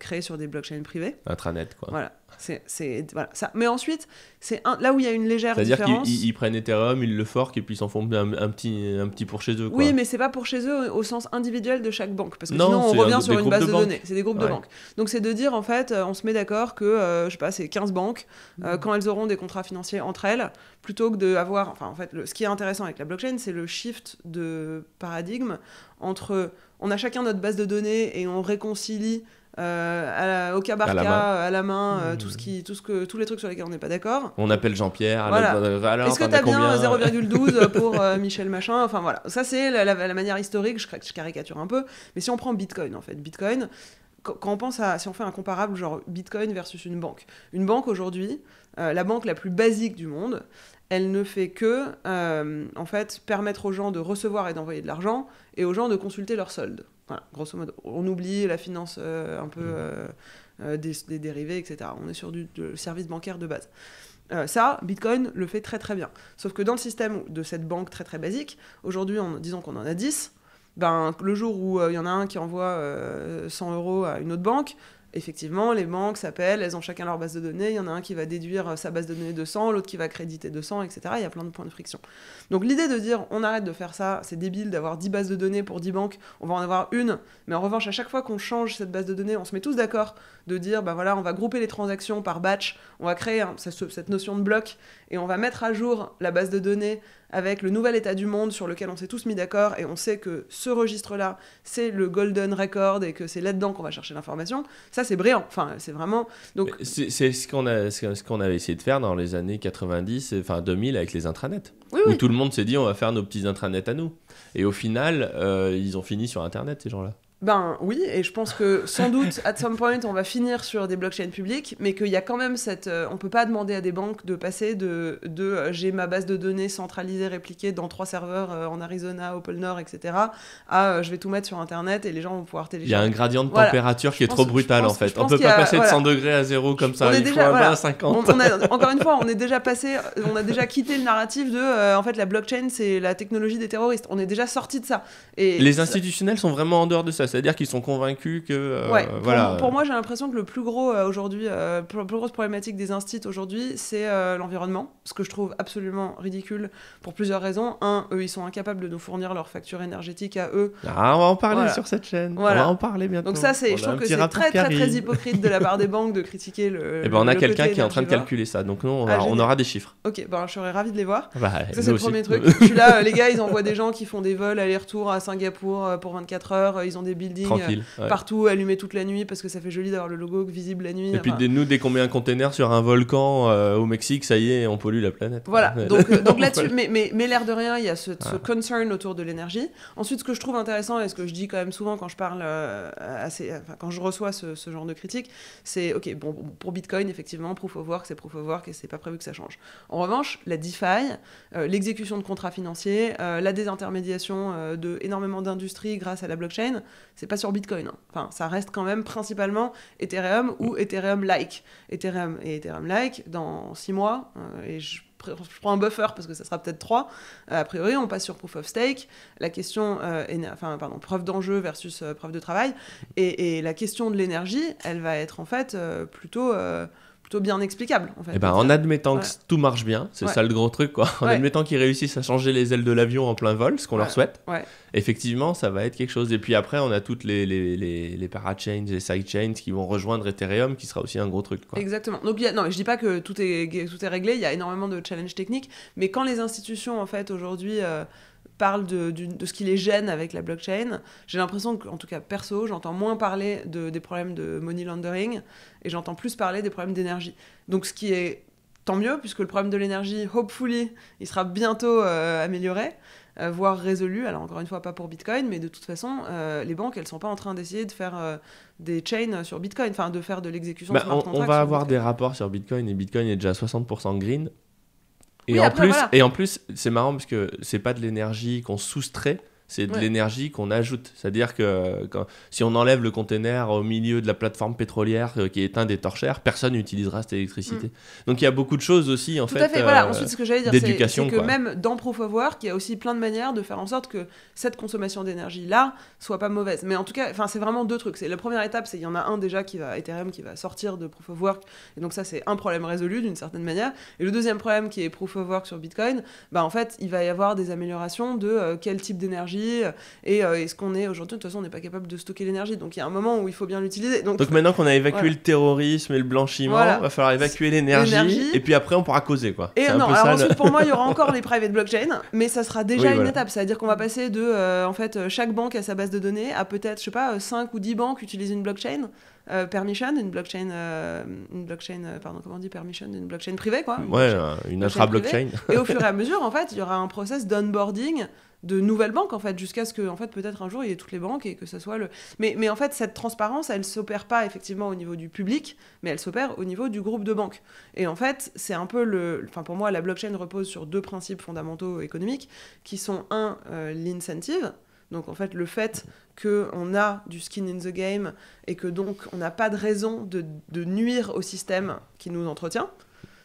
S2: créées sur des blockchains privées. Intranet quoi. Voilà. C'est voilà, ça. Mais ensuite, c'est là où il y a une légère différence. C'est-à-dire qu'ils
S1: prennent Ethereum, ils le forquent et puis ils s'en font un, petit un petit pour chez eux. Oui,
S2: mais c'est pas pour chez eux au sens individuel de chaque banque, parce que non, sinon on revient sur une base de, données. C'est des groupes de banques. Donc c'est de dire en fait, euh, on se met d'accord que euh, je sais pas, c'est 15 banques euh, mm. quand elles auront des contrats financiers entre elles, plutôt que de avoir. Enfin en fait, ce qui est intéressant avec la blockchain, c'est le shift de paradigme entre on a chacun notre base de données et on réconcilie euh, au cas à la main, euh, hmm. tout ce qui, tout ce que, tous les trucs sur lesquels on n'est pas d'accord. On appelle Jean-Pierre. Est-ce que t'as bien 0,12 euh pour Michel Machin Enfin voilà, ça c'est la, manière historique. Je, caricature un peu, mais si on prend Bitcoin en fait, Bitcoin, quand on pense à, si on fait un comparable genre Bitcoin versus une banque, une banque aujourd'hui, la banque la plus basique du monde, elle ne fait que en fait permettre aux gens de recevoir et d'envoyer de l'argent et aux gens de consulter leurs soldes grosso modo. On oublie la finance euh, un peu mmh. euh, euh, des, dérivés, etc. On est sur du, service bancaire de base. ça, Bitcoin le fait très très bien. Sauf que dans le système de cette banque très très basique, aujourd'hui, en disant qu'on en a 10, ben, le jour où il y en a un qui envoie 100 euros à une autre banque, effectivement, les banques s'appellent, elles ont chacun leur base de données, il y en a un qui va déduire euh, sa base de données de l'autre qui va créditer 200, etc. Il y a plein de points de friction. Donc l'idée de dire on arrête de faire ça, c'est débile d'avoir 10 bases de données pour 10 banques, on va en avoir une, mais en revanche, à chaque fois qu'on change cette base de données, on se met tous d'accord de dire, bah voilà, on va grouper les transactions par batch, on va créer cette notion de bloc, et on va mettre à jour la base de données avec le nouvel état du monde sur lequel on s'est tous mis d'accord et on sait que ce registre-là, c'est le golden record et que c'est là-dedans qu'on va chercher l'information, ça c'est brillant. Enfin, c'est vraiment.
S1: Donc... C'est ce qu'on ce qu'on avait essayé de faire dans les années 90, enfin 2000 avec les intranets. où tout le monde s'est dit on va faire nos petits intranets à nous. Et au final, euh, ils ont fini sur Internet, ces gens-là.
S2: Ben oui, et je pense que sans doute, at some point, on va finir sur des blockchains publiques, mais qu'il y a quand même cette. On euh, on peut pas demander à des banques de passer de, euh, j'ai ma base de données centralisée, répliquée dans trois serveurs euh, en Arizona, au pôle Nord, etc., à je vais tout mettre sur Internet et les gens vont pouvoir télécharger. Il y a un gradient de température qui est trop brutal en fait. On ne peut pas passer de 100
S1: degrés à zéro comme ça, on est déjà, à 50.
S2: encore une fois, on est déjà passé, on a déjà quitté le narratif de en fait la blockchain c'est la technologie des terroristes. On est déjà sorti de ça. Et les
S1: institutionnels sont vraiment en dehors de ça c'est-à-dire qu'ils sont convaincus que. Euh, ouais, pour, voilà. Moi, pour,
S2: moi, j'ai l'impression que le plus gros euh, aujourd'hui, euh, la plus grosse problématique des instituts aujourd'hui, c'est l'environnement, ce que je trouve absolument ridicule pour plusieurs raisons. Un, eux, ils sont incapables de nous fournir leur facture énergétique à eux. Ah, on va en parler sur cette chaîne. Voilà. On va en parler bientôt. Donc ça, c'est, je trouve que c'est très, très, très hypocrite de la part des banques de critiquer le. Eh ben, on a quelqu'un qui est en train de calculer ça, donc nous, on, ah, aura des chiffres. Ok, ben, je serais ravi de les voir. Bah, ça, c'est le premier truc. Je là, les gars, ils envoient des gens qui font des vols aller-retour à Singapour pour 24 heures. Ils ont des building euh, partout, allumé toute la nuit parce que ça fait joli d'avoir le logo visible la nuit. Et puis
S1: nous, dès qu'on met un container sur un volcan euh, au Mexique, ça y est, on pollue la planète. Voilà, donc, euh, là-dessus,
S2: mais, mais, mais l'air de rien, il y a ce, concern autour de l'énergie. Ensuite, ce que je trouve intéressant et ce que je dis quand même souvent quand je parle, quand je reçois ce, genre de critique, c'est ok, bon, pour Bitcoin, effectivement, proof of work, c'est proof of work et c'est pas prévu que ça change. En revanche, la DeFi, l'exécution de contrats financiers, la désintermédiation de énormément d'industries grâce à la blockchain, c'est pas sur Bitcoin. Hein. Enfin, ça reste quand même principalement Ethereum ou mm. Ethereum-like. Ethereum et Ethereum-like, dans six mois, euh, et je, prends un buffer parce que ça sera peut-être trois, euh, a priori, on passe sur Proof of Stake, la question, euh, enfin, pardon, preuve d'enjeu versus preuve de travail, et, la question de l'énergie, elle va être en fait plutôt plutôt bien explicable en fait. Eh ben, en euh, admettant que tout marche bien, c'est ça le gros truc quoi. En admettant
S1: qu'ils réussissent à changer les ailes de l'avion en plein vol, ce qu'on leur souhaite, effectivement ça va être quelque chose. Et puis après on a toutes les, les, les, les sidechains qui vont rejoindre Ethereum qui sera aussi un gros truc.
S2: Quoi. Exactement. Donc y a, non, je dis pas que tout est, tout est réglé, il y a énormément de challenges techniques, mais quand les institutions en fait aujourd'hui... Euh, parle de, ce qui les gêne avec la blockchain. J'ai l'impression qu'en tout cas perso, j'entends moins parler des problèmes de money laundering et j'entends plus parler des problèmes d'énergie. Donc ce qui est tant mieux, puisque le problème de l'énergie, hopefully, il sera bientôt euh, amélioré, euh, voire résolu. Alors encore une fois, pas pour Bitcoin, mais de toute façon, euh, les banques, elles sont pas en train d'essayer de faire des chains sur Bitcoin, enfin de faire de l'exécution bah, on, on, va avoir
S1: des rapports sur Bitcoin, et Bitcoin est déjà 60% green. Et, en plus, et en plus, c'est marrant parce que c'est pas de l'énergie qu'on soustrait, c'est de l'énergie qu'on ajoute. C'est-à-dire que si on enlève le container au milieu de la plateforme pétrolière euh, qui est éteint des torchères, personne n'utilisera cette électricité. Mm. Donc il y a beaucoup de choses aussi en fait. Tout à fait. Voilà. Euh, ensuite, ce que j'allais dire, c'est que même
S2: dans Proof of Work il y a aussi plein de manières de faire en sorte que cette consommation d'énergie là soit pas mauvaise. Mais en tout cas, c'est vraiment deux trucs. C'est la première étape, c'est il y en a un déjà qui va Ethereum qui va sortir de Proof of Work, et donc ça c'est un problème résolu d'une certaine manière. Et le deuxième problème qui est Proof of Work sur Bitcoin, bah en fait, il va y avoir des améliorations de euh, quel type d'énergie euh, et est-ce euh, qu'on est, aujourd'hui de toute façon on n'est pas capable de stocker l'énergie donc il y a un moment où il faut bien l'utiliser donc, donc maintenant qu'on a évacué le
S1: terrorisme et le blanchiment il va falloir évacuer l'énergie et puis après on pourra causer quoi et non, alors ensuite pour moi il y aura encore
S2: les private blockchain mais ça sera déjà une étape c'est à dire qu'on va passer de euh, en fait chaque banque à sa base de données à peut-être je sais pas 5 ou 10 banques utilisent une blockchain permission, une blockchain, une blockchain, pardon, comment on dit permission, une blockchain privée, quoi. ouais, une intra-blockchain. et au fur et à mesure, en fait, il y aura un process d'onboarding de nouvelles banques en fait jusqu'à ce que en fait peut-être un jour il y ait toutes les banques et que ce soit le mais, mais en fait cette transparence elle s'opère pas effectivement au niveau du public mais elle s'opère au niveau du groupe de banques et en fait c'est un peu le enfin pour moi la blockchain repose sur deux principes fondamentaux économiques qui sont un euh, l'incentive donc en fait, le fait qu'on a du skin in the game et que donc on n'a pas de raison de, de, nuire au système qui nous entretient.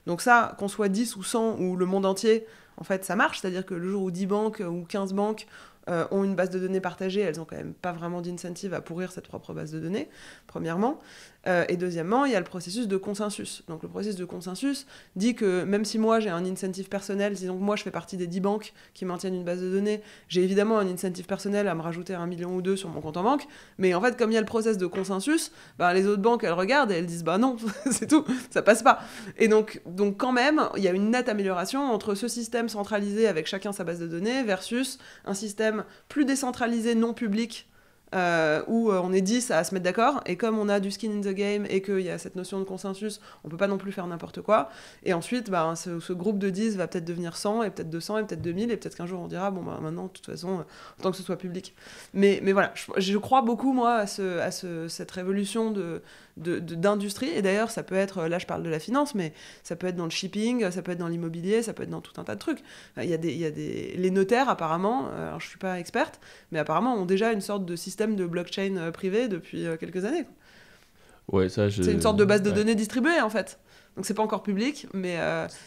S2: Donc ça, qu'on soit 10 ou 100 ou le monde entier, en fait, ça marche. C'est-à-dire que le jour où 10 banques ou 15 banques euh, ont une base de données partagée, elles n'ont quand même pas vraiment d'incentive à pourrir cette propre base de données, premièrement. Euh, et deuxièmement, il y a le processus de consensus. Donc le processus de consensus dit que même si moi j'ai un incentive personnel, disons que moi je fais partie des 10 banques qui maintiennent une base de données, j'ai évidemment un incentive personnel à me rajouter un million ou deux sur mon compte en banque, mais en fait comme il y a le processus de consensus, bah, les autres banques elles regardent et elles disent bah non, c'est tout, ça passe pas. Et donc, donc quand même, il y a une nette amélioration entre ce système centralisé avec chacun sa base de données versus un système plus décentralisé non public euh, où euh, on est 10 à se mettre d'accord, et comme on a du skin in the game et qu'il y a cette notion de consensus, on peut pas non plus faire n'importe quoi. Et ensuite, bah, ce, groupe de 10 va peut-être devenir 100, et peut-être 200, et peut-être 2000, et peut-être qu'un jour on dira, bon, bah, maintenant, de toute façon, euh, tant que ce soit public. Mais, mais voilà, je, crois beaucoup, moi, à, cette révolution de d'industrie. et d'ailleurs, ça peut être, là je parle de la finance, mais ça peut être dans le shipping, ça peut être dans l'immobilier, ça peut être dans tout un tas de trucs. Il y a des, il Les notaires, apparemment, euh, alors je suis pas experte, mais apparemment ont déjà une sorte de système de blockchain euh, privé depuis euh, quelques années.
S1: Ouais, C'est une sorte de base de données
S2: distribuée, en fait. Donc c'est pas encore public, mais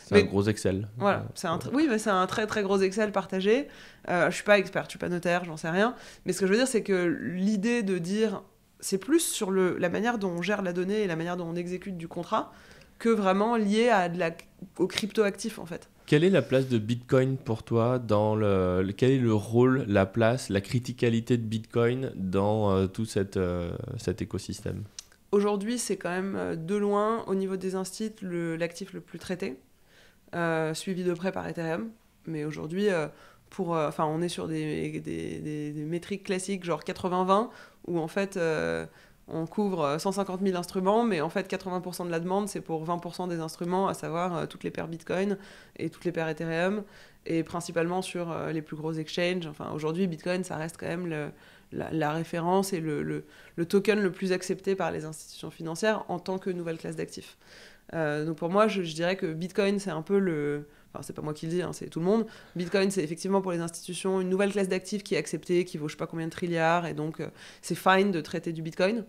S2: c'est un gros Excel. Voilà, c'est un oui, mais c'est un très très gros Excel partagé. Euh, je suis pas experte, je suis pas notaire, j'en sais rien. Mais ce que je veux dire, c'est que l'idée de dire c'est plus sur la manière dont on gère la donnée et la manière dont on exécute du contrat que vraiment lié au cryptoactif, crypto en fait.
S1: Quelle est la place de Bitcoin pour toi dans quel est le rôle, la place, la criticalité de Bitcoin dans euh, tout euh, cet écosystème
S2: Aujourd'hui, c'est quand même euh, de loin au niveau des instituts, l'actif le, plus traité, suivi de près par Ethereum. Mais aujourd'hui, pour, euh, enfin, on est sur des, des, métriques classiques, genre 80-20, où en fait, euh, on couvre 150 000 instruments, mais en fait, 80% de la demande, c'est pour 20% des instruments, à savoir euh, toutes les paires Bitcoin et toutes les paires Ethereum, et principalement sur les plus gros exchanges. Enfin, aujourd'hui, Bitcoin, ça reste quand même la, référence et le, le, token le plus accepté par les institutions financières en tant que nouvelle classe d'actifs. donc pour moi, je dirais que Bitcoin, c'est un peu le c'est pas moi qui le dis, hein, c'est tout le monde. Bitcoin, c'est effectivement pour les institutions une nouvelle classe d'actifs qui est acceptée, qui vaut je sais pas combien de trilliards, et donc euh, c'est fine de traiter du Bitcoin.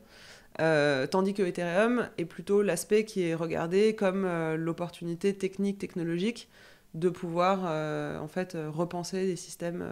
S2: Euh, tandis que Ethereum est plutôt l'aspect qui est regardé comme euh, l'opportunité technique, technologique de pouvoir en fait repenser des systèmes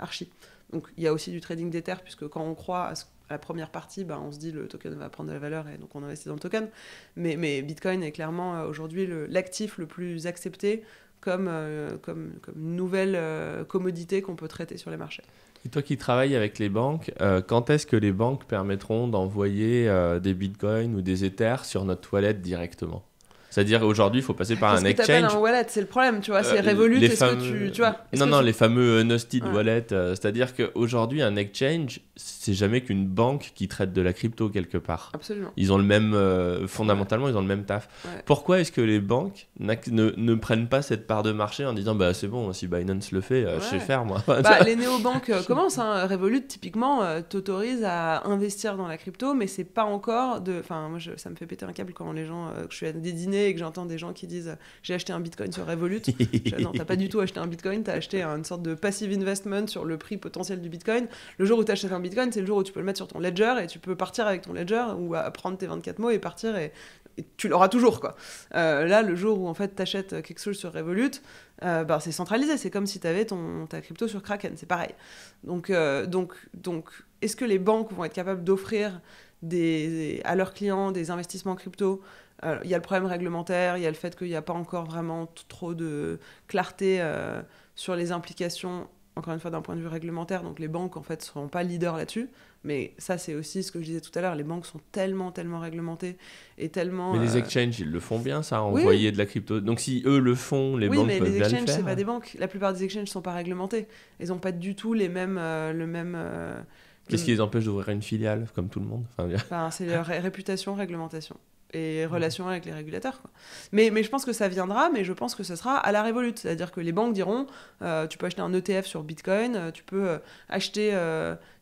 S2: archi. Donc il y a aussi du trading d'Ether, puisque quand on croit à ce la première partie, bah, on se dit le token va prendre de la valeur et donc on investit dans le token. Mais, Bitcoin est clairement euh, aujourd'hui l'actif le, plus accepté comme, euh, comme, nouvelle euh, commodité qu'on peut traiter sur les marchés.
S1: Et toi qui travailles avec les banques, quand est-ce que les banques permettront d'envoyer des bitcoins ou des Ethers sur notre toilette directement c'est-à-dire aujourd'hui, il faut passer par un exchange. un
S2: wallet, c'est le problème, tu vois, c'est euh, Revolut, est-ce que tu, vois Non, non, les
S1: fameux euh, Nosted Wallet, euh, c'est-à-dire qu'aujourd'hui, un exchange, c'est jamais qu'une banque qui traite de la crypto quelque part. Absolument. Ils ont le même, fondamentalement, ils ont le même taf. Pourquoi est-ce que les banques ne, prennent pas cette part de marché en disant, bah c'est bon, si Binance le fait, je sais faire, moi. Bah, les néobanques banques commencent,
S2: hein. Revolut, typiquement, t'autorise à investir dans la crypto, mais c'est pas encore de. Enfin, moi, ça me fait péter un câble quand les gens, que je suis à des dîners et que j'entends des gens qui disent j'ai acheté un bitcoin sur Revolut, non, t'as pas du tout acheté un bitcoin, t'as acheté une sorte de passive investment sur le prix potentiel du bitcoin. Le jour où t'achètes un bitcoin, c'est le jour où tu peux le mettre sur ton ledger et tu peux partir avec ton ledger ou apprendre prendre tes 24 mots et partir et, tu l'auras toujours quoi. Euh, là, le jour où en fait t'achètes quelque chose sur Revolut, euh, bah, c'est centralisé, c'est comme si t'avais ton ta crypto sur Kraken, c'est pareil. Donc euh, donc donc est-ce que les banques vont être capables d'offrir des, à leurs clients des investissements crypto il y a le problème réglementaire, il y a le fait qu'il n'y a pas encore vraiment trop de clarté euh, sur les implications, encore une fois d'un point de vue réglementaire, donc les banques en fait ne seront pas leaders là-dessus. Mais ça, c'est aussi ce que je disais tout à l'heure. Les banques sont tellement, tellement réglementées et tellement. Mais les euh, exchanges,
S1: ils le font bien, ça, envoyer de la crypto. Donc si eux le font, les banques peuvent bien faire. Oui, mais les exchanges, c'est pas des
S2: banques. La plupart des exchanges ne sont pas réglementés. Ils n'ont pas du tout les mêmes, euh, le même. Qu'est-ce qui
S1: les empêche d'ouvrir une filiale, comme tout le monde
S2: C'est leur réputation, réglementation et relation avec les régulateurs. Mais, mais je pense que ça viendra, mais je pense que ce sera à la révolute. C'est-à-dire que les banques diront, euh, tu peux acheter un ETF sur Bitcoin, euh, tu peux euh, acheter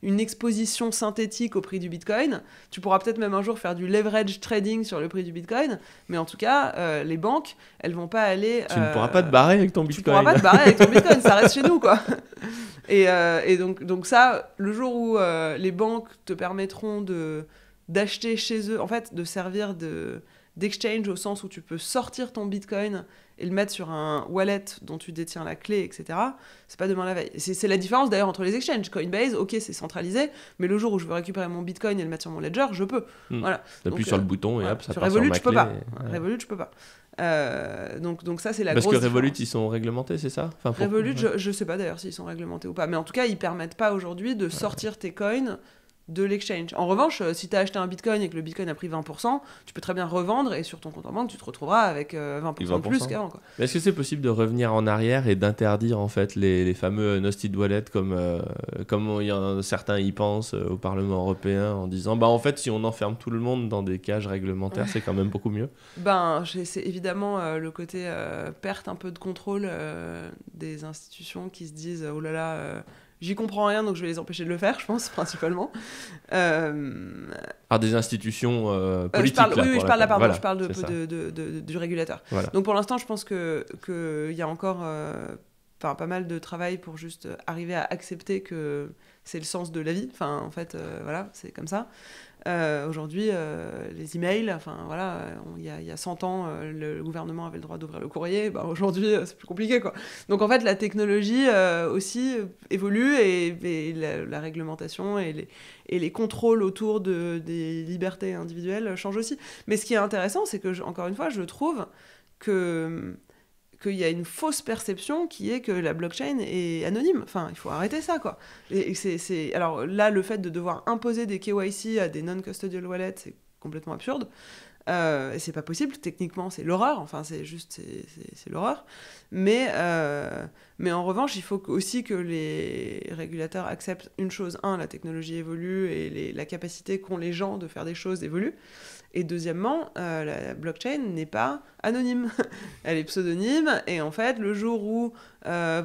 S2: une exposition synthétique au prix du Bitcoin, tu pourras peut-être même un jour faire du leverage trading sur le prix du Bitcoin, mais en tout cas, les banques, elles vont pas aller... tu ne pourras pas te barrer avec ton Bitcoin. Tu ne pourras pas te barrer avec ton Bitcoin, ça reste chez nous, quoi. Et, et donc, donc ça, le jour où les banques te permettront de d'acheter chez eux, en fait, de servir de d'exchange au sens où tu peux sortir ton bitcoin et le mettre sur un wallet dont tu détiens la clé, etc. C'est pas demain la veille. C'est la différence d'ailleurs entre les exchanges. Coinbase, ok, c'est centralisé, mais le jour où je veux récupérer mon bitcoin et le mettre sur mon ledger, je peux. Tu hmm. Voilà. sur le euh, bouton et hop, ça part sur ma clé. Je peux pas. Revolut, je peux pas. donc, donc ça, c'est la Parce que Revolut, ils sont réglementés, c'est ça enfin, Revolut, je, je, sais pas d'ailleurs s'ils sont réglementés ou pas, mais en tout cas, ils permettent pas aujourd'hui de sortir tes coins de l'exchange. En revanche, euh, si tu as acheté un bitcoin et que le bitcoin a pris 20%, tu peux très bien revendre et sur ton compte en banque, tu te retrouveras avec 20%, euh, De plus qu'avant.
S1: Est-ce que c'est possible de revenir en arrière et d'interdire en fait les, fameux euh, Nosted wallets comme, comme certains y pensent au Parlement européen en disant bah en fait si on enferme tout le monde dans des cages réglementaires, c'est quand même beaucoup mieux
S2: Ben, c'est évidemment le côté perte un peu de contrôle des institutions qui se disent oh là là j'y comprends rien, donc je vais les empêcher de le faire, je pense, principalement. Par euh,
S1: ah, des institutions euh, euh, politiques. je parle, oui, je parle là, pardon, je parle
S2: de, du régulateur. Donc pour l'instant, je pense qu'il que y a encore pas mal de travail pour juste arriver à accepter que c'est le sens de la vie. Enfin, en fait, voilà, c'est comme ça. Euh, aujourd'hui, euh, les emails, enfin voilà, il y, a, 100 ans, euh, le, gouvernement avait le droit d'ouvrir le courrier. Bah, aujourd'hui, c'est plus compliqué, quoi. Donc en fait, la technologie aussi évolue et, la, réglementation et les, et les contrôles autour de, des libertés individuelles changent aussi. Mais ce qui est intéressant, c'est que encore une fois, je trouve que hum, qu'il y a une fausse perception qui est que la blockchain est anonyme. Enfin, il faut arrêter ça, quoi. Et, c'est, Alors là, le fait de devoir imposer des KYC à des non-custodial wallets, c'est complètement absurde. Euh, et c'est pas possible, techniquement c'est l'horreur, enfin c'est juste c'est l'horreur. Mais, euh, mais en revanche, il faut aussi que les régulateurs acceptent une chose, un, la technologie évolue et la capacité qu'ont les gens de faire des choses évolue. Et deuxièmement, euh, la blockchain n'est pas anonyme. Elle est pseudonyme. Et en fait, le jour où, euh,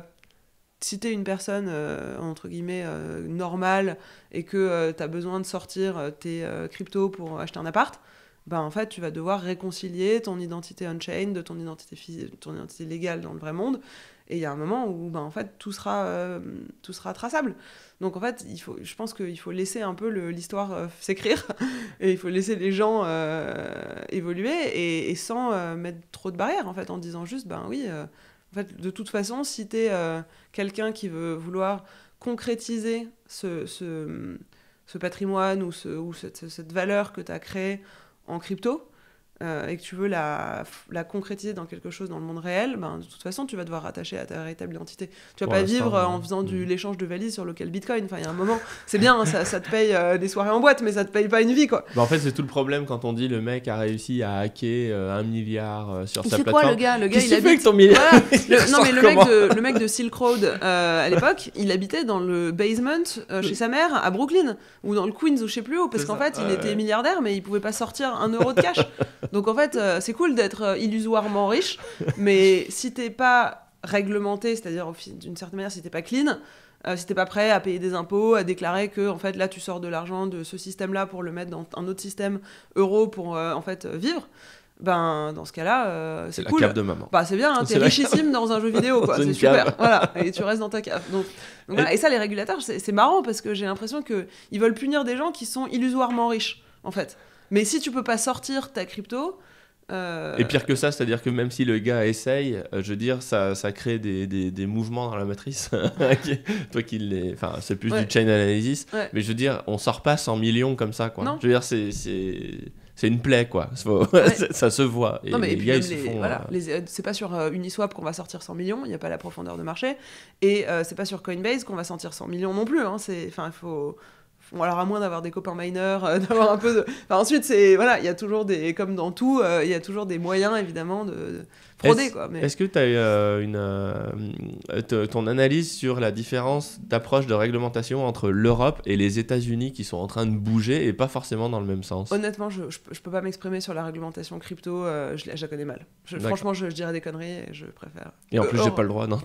S2: si tu es une personne, euh, entre guillemets, normale et que tu as besoin de sortir tes cryptos pour acheter un appart, ben en fait, tu vas devoir réconcilier ton identité on-chain de ton identité, ton identité légale dans le vrai monde et il y a un moment où, ben, en fait, tout sera, euh, tout sera traçable. Donc, en fait, je pense qu'il faut laisser un peu l'histoire euh, s'écrire et il faut laisser les gens euh, évoluer et, sans mettre trop de barrières, en fait, en disant juste, ben oui, de toute façon, si tu es quelqu'un qui veut vouloir concrétiser ce, patrimoine ou, ou cette, cette valeur que tu as créée en crypto, euh, et que tu veux la, concrétiser dans quelque chose dans le monde réel, ben, de toute façon, tu vas devoir rattacher à ta véritable identité. Tu vas pas vivre en faisant du mm. l'échange de valises sur lequel Bitcoin. Enfin, il y a un moment, c'est bien, ça, te paye euh, des soirées en boîte, mais ça te paye pas une vie, quoi.
S1: Bah, en fait, c'est tout le problème quand on dit le mec a réussi à hacker euh, un milliard sur sa plateforme. C'est quoi le gars mec, le
S2: mec de Silk Road à l'époque, il habitait dans le basement chez sa mère à Brooklyn ou dans le Queens ou je sais plus où, parce qu'en fait, il était milliardaire, mais il pouvait pas sortir un euro de cash. Donc en fait, euh, c'est cool d'être euh, illusoirement riche, mais si t'es pas réglementé, c'est-à-dire d'une certaine manière, si t'es pas clean, euh, si t'es pas prêt à payer des impôts, à déclarer que en fait là tu sors de l'argent de ce système-là pour le mettre dans un autre système euro pour euh, en fait vivre, ben dans ce cas-là c'est cool. la cave de maman bah, c'est bien hein, t'es richissime dans un jeu vidéo quoi c'est super et tu restes dans ta cave et... et... ça les régulateurs c'est marrant parce que j'ai l'impression que ils veulent punir des gens qui sont illusoirement riches en fait mais si tu peux pas sortir ta crypto, euh, Et pire
S1: que ça, c'est-à-dire que même si le gars essaye, euh, je veux dire, ça, ça crée des, des, des mouvements dans la matrice. Toi qui les... Enfin, c'est plus du chain analysis. Mais je veux dire, on sort pas 100 millions comme ça, quoi. Je veux dire, c'est... C'est une plaie, quoi. ça se voit. Et mais les gars, ils se font. Euh,
S2: c'est pas sur Uniswap qu'on va sortir 100 millions, il n'y a pas la profondeur de marché. Et c'est pas sur Coinbase qu'on va sortir 100 millions non plus. Hein. Enfin, il faut Bon, alors à moins d'avoir des copains mineurs, euh, d'avoir un peu de... Enfin, ensuite, c'est... Voilà, il y a toujours des... Comme dans tout, euh, il y a toujours des moyens, évidemment, de est-ce,
S1: que tu as euh, une, euh, ton analyse sur la différence d'approche de réglementation entre l'Europe et les États-Unis qui sont en train de bouger et pas forcément dans le même sens
S2: Honnêtement, je, je, peux pas m'exprimer sur la réglementation crypto, euh, je, la connais mal. franchement, je, dirais des conneries et je préfère. Et en plus, j'ai oh. pas le droit, non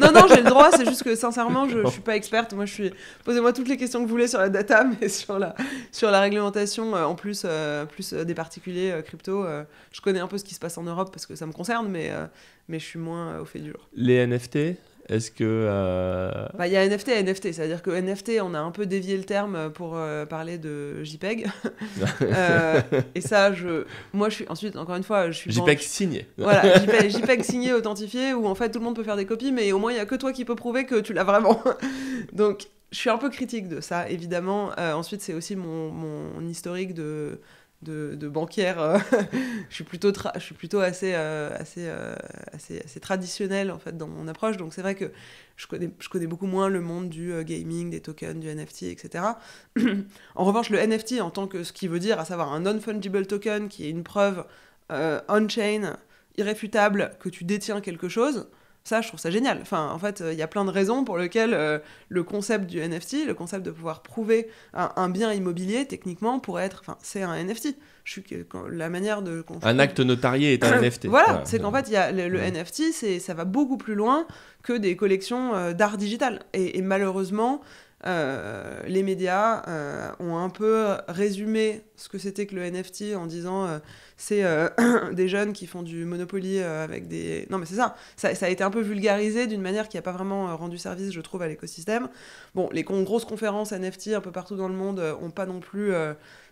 S2: Non, non, j'ai le droit, c'est juste que sincèrement, je, suis pas experte. Moi, je suis. Posez-moi toutes les questions que vous voulez sur la data, mais sur la, sur la réglementation, en plus, plus des particuliers crypto, je connais un peu ce qui se passe en Europe parce que ça me concerne mais, euh, mais je suis moins euh, au fait du jour.
S1: Les NFT, est-ce que. Euh,
S2: bah, il y a NFT et NFT, c'est-à-dire que NFT, on a un peu dévié le terme pour parler de JPEG. et ça, je. Moi, je suis. Ensuite, encore une fois, je suis. JPEG signé. Voilà, JPEG, signé, authentifié, où en fait tout le monde peut faire des copies, mais au moins il n'y a que toi qui peux prouver que tu l'as vraiment. Donc, je suis un peu critique de ça, évidemment. ensuite, c'est aussi mon, mon historique de de, banquière. Euh, je suis plutôt, je suis plutôt euh, euh, assez, traditionnelle en fait dans mon approche. Donc c'est vrai que je connais, beaucoup moins le monde du gaming, des tokens, du NFT, etc. en revanche, le NFT en tant que ce qui veut dire, à savoir un non-fungible token qui est une preuve on-chain irréfutable que tu détiens quelque chose. Ça, je trouve ça génial. Enfin, en fait, euh, il y a plein de raisons pour lesquelles euh, le concept du NFT, le concept de pouvoir prouver un, bien immobilier, techniquement, pourrait être. Enfin, c'est un NFT. Je suis, la manière de. Un acte
S1: notarié est un NFT. Voilà, c'est qu'en
S2: fait, y a le, NFT, ça va beaucoup plus loin que des collections euh, d'art digital. et malheureusement, euh, les médias euh, ont un peu résumé ce que c'était que le NFT en disant euh, c'est des jeunes qui font du Monopoly avec des. Non, mais c'est ça. ça. a été un peu vulgarisé d'une manière qui n'a pas vraiment rendu service, je trouve, à l'écosystème. Bon, les grosses conférences NFT un peu partout dans le monde n'ont pas non plus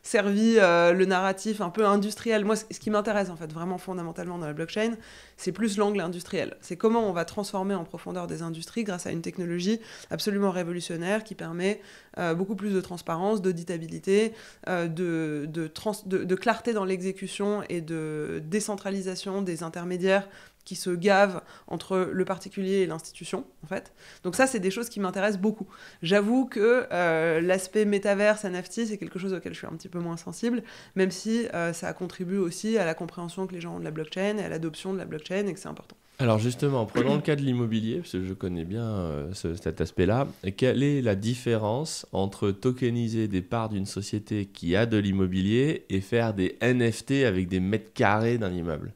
S2: servi euh, le narratif un peu industriel. Moi, ce qui m'intéresse en fait vraiment fondamentalement dans la blockchain, c'est plus l'angle industriel. C'est comment on va transformer en profondeur des industries grâce à une technologie absolument révolutionnaire qui permet euh, beaucoup plus de transparence, d'auditabilité, euh, de, de, de, de, clarté dans l'exécution et de décentralisation des intermédiaires qui se gavent entre le particulier et l'institution, en fait. Donc ça, c'est des choses qui m'intéressent beaucoup. J'avoue que euh, l'aspect métaverse, NFT, c'est quelque chose auquel je suis un petit peu moins sensible, même si euh, ça contribue aussi à la compréhension que les gens ont de la blockchain et à l'adoption de la blockchain et que c'est important.
S1: Alors justement, prenons le cas de l'immobilier, parce que je connais bien euh, cet aspect-là. Quelle est la différence entre tokeniser des parts d'une société qui a de l'immobilier et faire des NFT avec des mètres carrés d'un immeuble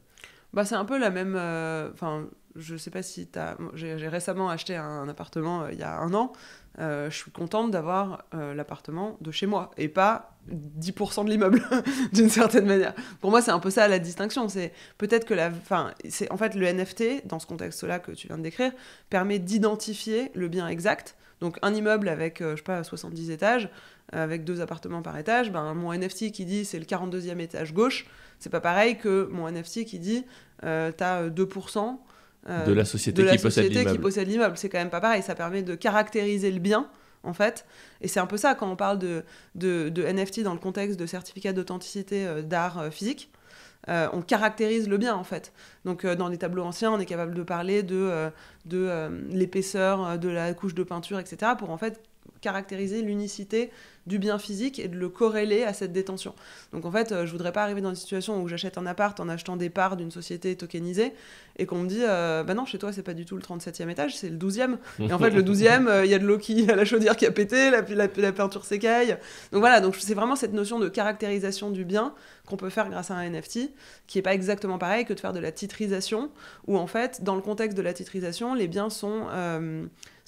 S2: bah, c'est un peu la même. Euh, enfin, je sais pas si t'as. J'ai récemment acheté un, appartement euh, il y a un an. Euh, je suis contente d'avoir l'appartement de chez moi et pas 10% de l'immeuble, d'une certaine manière. Pour moi, c'est un peu ça la distinction. C'est peut-être que la. Enfin, c'est en fait le NFT, dans ce contexte-là que tu viens de décrire, permet d'identifier le bien exact donc un immeuble avec, euh, je sais pas, 70 étages, euh, avec deux appartements par étage, ben, mon NFT qui dit c'est le 42e étage gauche, c'est pas pareil que mon NFT qui dit tu euh, t'as 2% de la société, qui, possède l'immeuble. C'est quand même pas pareil, ça permet de caractériser le bien en fait. Et c'est un peu ça quand on parle de, de NFT dans le contexte de certificat d'authenticité d'art physique. Euh, on caractérise le bien en fait. Donc euh, dans les tableaux anciens, on est capable de parler de, euh, de l'épaisseur de la couche de peinture, etc., pour en fait caractériser l'unicité du bien physique et de le corréler à cette détention. Donc en fait, euh, je voudrais pas arriver dans une situation où j'achète un appart en achetant des parts d'une société tokenisée et qu'on me dit euh, bah non, chez toi, c'est pas du tout le 37e étage, c'est le 12e. Et en fait, le 12e, euh, il y a de l'eau qui la chaudière qui a pété, la, peinture s'écaille. Donc voilà, donc c'est vraiment cette notion de caractérisation du bien qu'on peut faire grâce à un NFT qui est pas exactement pareil que de faire de la titrisation où en fait, dans le contexte de la titrisation, les biens sont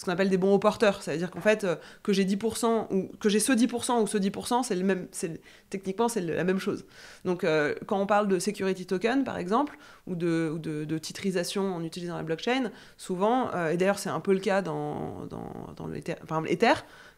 S2: ce qu'on appelle des bons reporteurs. cest Ça veut dire qu'en fait, euh, que j'ai 10% ou que j'ai ce 10% ou ce 10%, c'est le même, c'est, techniquement, c'est la même chose. Donc, euh, quand on parle de security token, par exemple, ou de, titrisation en utilisant la blockchain, souvent, euh, et d'ailleurs, c'est un peu le cas dans, dans, dans l'Ether, par exemple,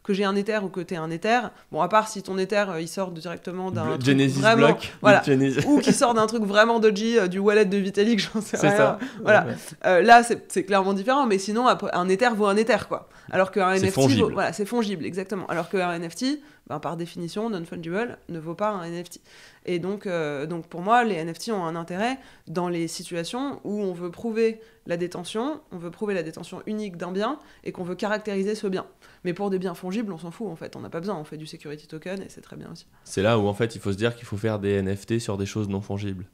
S2: que j'ai un éther ou que t'es un éther. Bon, à part si ton éther euh, il sort directement d'un Genesis block, voilà, ou qui sort d'un truc vraiment dodgy, euh, du wallet de Vitalik, j'en sais rien. Ça. Voilà. Euh, là, c'est clairement différent, mais sinon, un éther vaut un éther, quoi. Alors qu'un NFT, voilà, c'est fongible, exactement. Alors qu'un NFT, ben, par définition, non fungible ne vaut pas un NFT. Et donc, donc pour moi, les NFT ont un intérêt dans les situations où on veut prouver la détention, on veut prouver la détention unique d'un bien et qu'on veut caractériser ce bien. Mais pour des biens fongibles, on s'en fout en fait. On n'a pas besoin. On fait du security token et c'est très bien aussi.
S1: C'est là où en fait il faut se dire qu'il faut faire des NFT sur des choses non fongibles.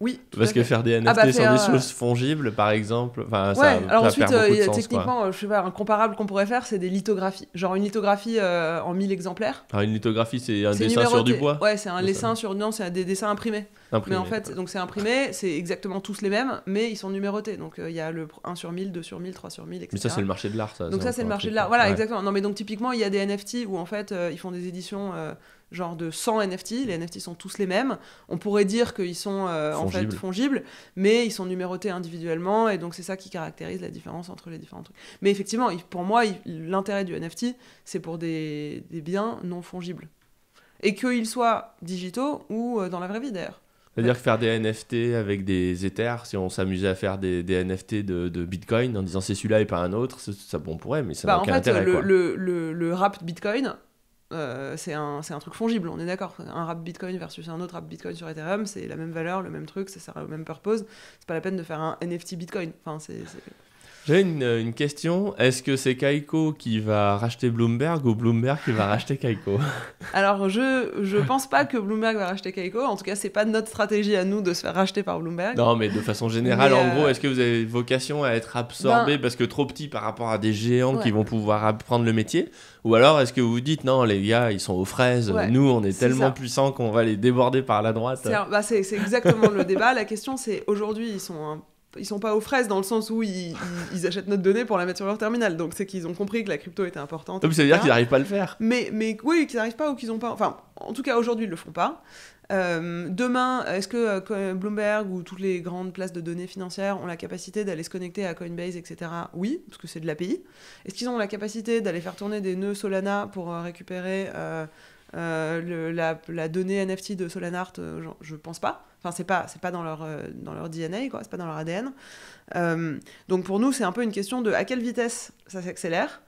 S2: Oui. Parce que faire des ah bah, NFT sans des euh, choses
S1: fongibles, par exemple, enfin, ça, alors ensuite, euh, de sens, techniquement,
S2: euh, je sais pas, un comparable qu'on pourrait faire, c'est des lithographies. Genre une lithographie en 1000 exemplaires.
S1: Ah, une lithographie, c'est un dessin sur du bois Ouais, c'est un dessin
S2: sur. Non, c'est des dessins imprimés. Imprimé, mais en fait, donc c'est imprimé, c'est exactement tous les mêmes, mais ils sont numérotés. Donc il y a le 1 sur 1000, 2 sur 1000, 3 sur 1000, etc. Mais ça, c'est le marché de l'art, ça. Donc ça, c'est le marché de l'art. Voilà, exactement. Non, mais donc typiquement, il y a des NFT où en fait, ils font des éditions genre de 100 NFT, les NFT sont tous les mêmes. On pourrait dire qu'ils sont euh, en fait fongibles, mais ils sont numérotés individuellement et donc c'est ça qui caractérise la différence entre les différents trucs. Mais effectivement, pour moi, l'intérêt du NFT, c'est pour des, des, biens non fongibles. Et qu'ils soient digitaux ou euh, dans la vraie vie d'ailleurs.
S1: C'est-à-dire que faire des NFT avec des Ethers, si on s'amusait à faire des, NFT de, Bitcoin en disant c'est celui-là et pas un autre, ça, bon, on pourrait, mais
S2: ça bah, n'a aucun fait, intérêt. Le, Le, le, le rap Bitcoin, euh, c'est un, truc fongible, on est d'accord. Un rap Bitcoin versus un autre rap Bitcoin sur Ethereum, c'est la même valeur, le même truc, ça sert au même purpose. C'est pas la peine de faire un NFT Bitcoin. Enfin, c'est
S1: j'ai euh, une, question. Est-ce que c'est Kaiko qui va racheter Bloomberg ou Bloomberg qui va racheter Kaiko
S2: Alors, je je pense pas que Bloomberg va racheter Kaiko. En tout cas, c'est pas notre stratégie à nous de se faire racheter par Bloomberg. Non, mais de façon générale, en gros, euh,
S1: est-ce que vous avez vocation à être absorbé ben, parce que trop petit par rapport à des géants qui vont pouvoir apprendre le métier Ou alors, est-ce que vous vous dites non, les gars, ils sont aux fraises. Nous, on est tellement puissants qu'on va les déborder par la droite.
S2: Bah, c'est exactement le débat. La question, c'est aujourd'hui, ils sont ils sont pas aux fraises dans le sens où ils, achètent notre donnée pour la mettre sur leur terminal. Donc c'est qu'ils ont compris que la crypto était importante. Donc ça veut dire qu'ils n'arrivent pas à le faire. Mais, mais oui, qu'ils n'arrivent pas ou qu'ils n'ont pas. Enfin, en tout cas aujourd'hui ils le font pas. Euh, demain, est-ce que euh, Bloomberg ou toutes les grandes places de données financières ont la capacité d'aller se connecter à Coinbase, etc. Oui, parce que c'est de l'API. Est-ce qu'ils ont la capacité d'aller faire tourner des nœuds Solana pour euh, récupérer la, donnée NFT de Solanart Je, je pense pas. Enfin, c'est pas, c'est pas dans leur, euh, dans leur DNA, quoi, c'est pas dans leur ADN. Euh, donc pour nous, c'est un peu une question de à quelle vitesse ça s'accélère.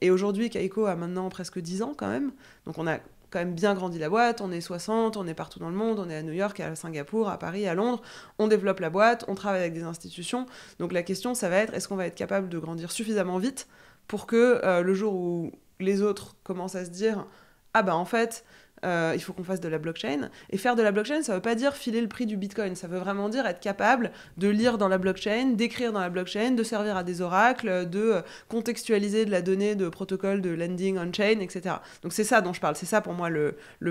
S2: Et aujourd'hui, Kaiko a maintenant presque 10 ans quand même. Donc on a quand même bien grandi la boîte, on est 60, on est partout dans le monde, on est à New York, à Singapour, à Paris, à Londres, on développe la boîte, on travaille avec des institutions. Donc la question, ça va être est-ce qu'on va être capable de grandir suffisamment vite pour que euh, le jour où les autres commencent à se dire ah bah en fait euh, il faut qu'on fasse de la blockchain. Et faire de la blockchain, ça ne veut pas dire filer le prix du Bitcoin, ça veut vraiment dire être capable de lire dans la blockchain, d'écrire dans la blockchain, de servir à des oracles, de euh, contextualiser de la donnée de protocole de lending on-chain, etc. Donc c'est ça dont je parle, c'est ça pour moi le, vrai, le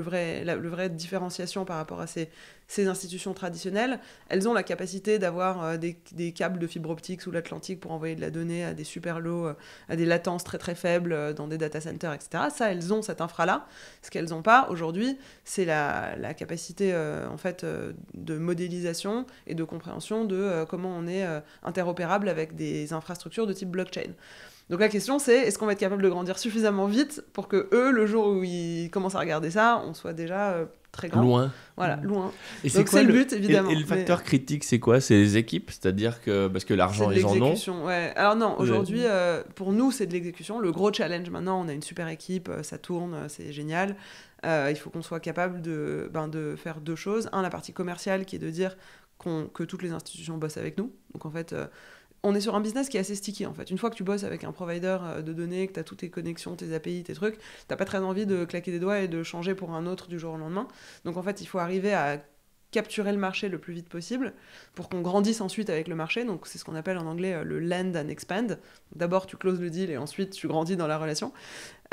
S2: vrai, euh, le vrai différenciation par rapport à ces, ces institutions traditionnelles, elles ont la capacité d'avoir euh, des, câbles de fibre optique sous l'Atlantique pour envoyer de la donnée à des super lots, euh, à des latences très très faibles euh, dans des data centers, etc. Ça, elles ont cette infra-là. Ce qu'elles n'ont pas aujourd'hui, c'est la, capacité en fait de modélisation et de compréhension de comment on est interopérable avec des infrastructures de type blockchain. Donc la question c'est est-ce qu'on va être capable de grandir suffisamment vite pour que eux, le jour où ils commencent à regarder ça, on soit déjà euh, très grand. Loin. Voilà, mmh. loin. Et c'est quoi le but évidemment Et, le facteur critique
S1: c'est quoi C'est les équipes, c'est-à-dire que parce que l'argent ils en ont. Ouais. Alors non, aujourd'hui
S2: euh, pour nous c'est de l'exécution. Le gros challenge maintenant, on a une super équipe, euh, ça tourne, c'est génial. il faut qu'on soit capable de, ben, de faire deux choses. Un, la partie commerciale qui est de dire que toutes les institutions bossent avec nous. Donc en fait, on est sur un business qui est assez sticky en fait. Une fois que tu bosses avec un provider euh, de données, que tu as toutes tes connexions, tes API, tes trucs, tu t'as pas très envie de claquer des doigts et de changer pour un autre du jour au lendemain. Donc en fait, il faut arriver à capturer le marché le plus vite possible pour qu'on grandisse ensuite avec le marché. Donc c'est ce qu'on appelle en anglais euh, le land and expand. D'abord tu closes le deal et ensuite tu grandis dans la relation.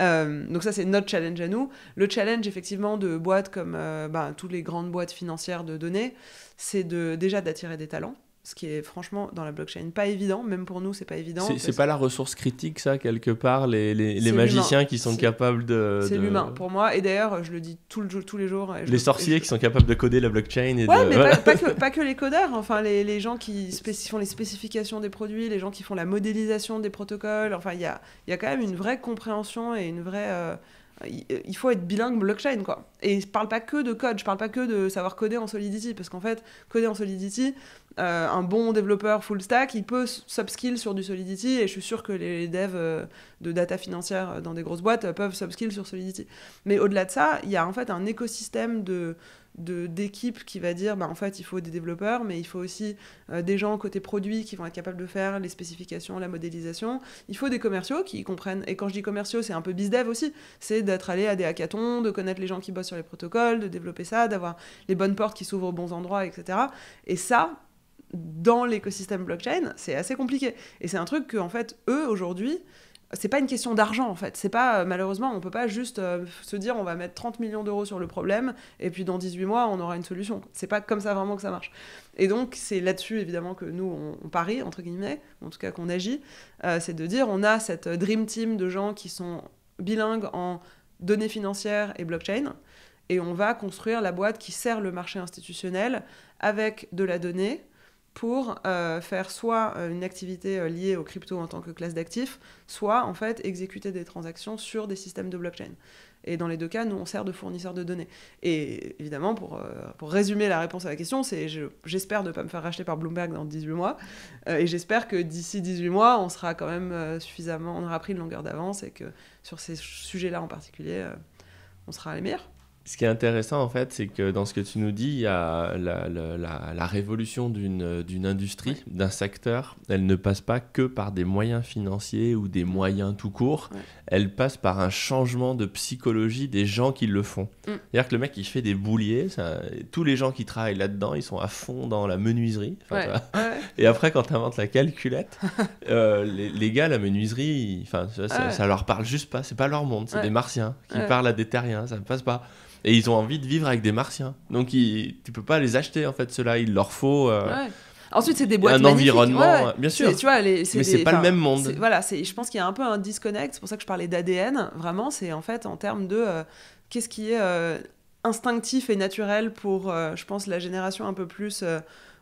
S2: Euh, donc ça c'est notre challenge à nous. Le challenge effectivement de boîtes comme ben, toutes les grandes boîtes financières de données, c'est de déjà d'attirer des talents ce qui est franchement dans la blockchain pas évident, même pour nous c'est pas évident. C'est pas
S1: la ressource critique ça quelque part, les, les, les magiciens qui sont capables de... C'est l'humain
S2: pour moi, et d'ailleurs je le dis tout le, tous les jours. les sorciers
S1: qui sont capables de coder la blockchain. Et ouais, mais pas, que,
S2: pas, que, les codeurs, enfin les, les gens qui font les spécifications des produits, les gens qui font la modélisation des protocoles, enfin il y a, y a, quand même une vraie compréhension et une vraie... Euh, il faut être bilingue blockchain, quoi. Et je parle pas que de code, je parle pas que de savoir coder en Solidity, parce qu'en fait, coder en Solidity, euh, un bon développeur full stack, il peut subskill sur du Solidity, et je suis sûr que les devs euh, de data financière euh, dans des grosses boîtes peuvent subskill sur Solidity. Mais au-delà de ça, il y a en fait un écosystème de, d'équipe qui va dire bah, en fait il faut des développeurs mais il faut aussi euh, des gens côté produit qui vont être capables de faire les spécifications la modélisation il faut des commerciaux qui comprennent et quand je dis commerciaux c'est un peu bizdev aussi c'est d'être allé à des hackathons de connaître les gens qui bossent sur les protocoles de développer ça d'avoir les bonnes portes qui s'ouvrent aux bons endroits etc et ça dans l'écosystème blockchain c'est assez compliqué et c'est un truc que en fait eux aujourd'hui c'est pas une question d'argent en fait. C'est pas euh, malheureusement, on peut pas juste euh, se dire on va mettre 30 millions d'euros sur le problème et puis dans 18 mois on aura une solution. C'est pas comme ça vraiment que ça marche. Et donc c'est là-dessus évidemment que nous on, parie entre guillemets, en tout cas qu'on agit, euh, c'est de dire on a cette dream team de gens qui sont bilingues en données financières et blockchain et on va construire la boîte qui sert le marché institutionnel avec de la donnée pour euh, faire soit euh, une activité euh, liée aux crypto en tant que classe d'actifs, soit en fait exécuter des transactions sur des systèmes de blockchain. Et dans les deux cas, nous, on sert de fournisseur de données. Et évidemment, pour, pour résumer la réponse à la question, c'est j'espère de ne pas me faire racheter par Bloomberg dans 18 mois. et j'espère que d'ici 18 mois, on sera quand même suffisamment, on aura pris une longueur d'avance et que sur ces sujets-là en particulier, on sera les meilleurs.
S1: Ce qui est intéressant, en fait, c'est que dans ce que tu nous dis, il y a la, révolution d'une industrie, d'un secteur. Elle ne passe pas que par des moyens financiers ou des moyens tout court. Elle passe par un changement de psychologie des gens qui le font. Mm. C'est-à-dire que le mec, il fait des bouliers. tous les gens qui travaillent là-dedans, ils sont à fond dans la menuiserie. Et après, quand tu inventes la calculette, euh, les, gars, la menuiserie, enfin, ça, ça, leur parle juste pas. C'est pas leur monde. C'est des martiens qui parlent à des terriens. Ça ne passe pas et ils ont envie de vivre avec des martiens. Donc ils, tu peux pas les acheter en fait, ceux-là, il leur faut. Euh, Ensuite, c'est des boîtes. Un environnement, bien sûr. Tu vois, les, c'est pas le même monde.
S2: Voilà, je pense qu'il y a un peu un disconnect. C'est pour ça que je parlais d'ADN. Vraiment, c'est en fait en termes de euh, qu'est-ce qui est euh, instinctif et naturel pour, je pense, la génération un peu plus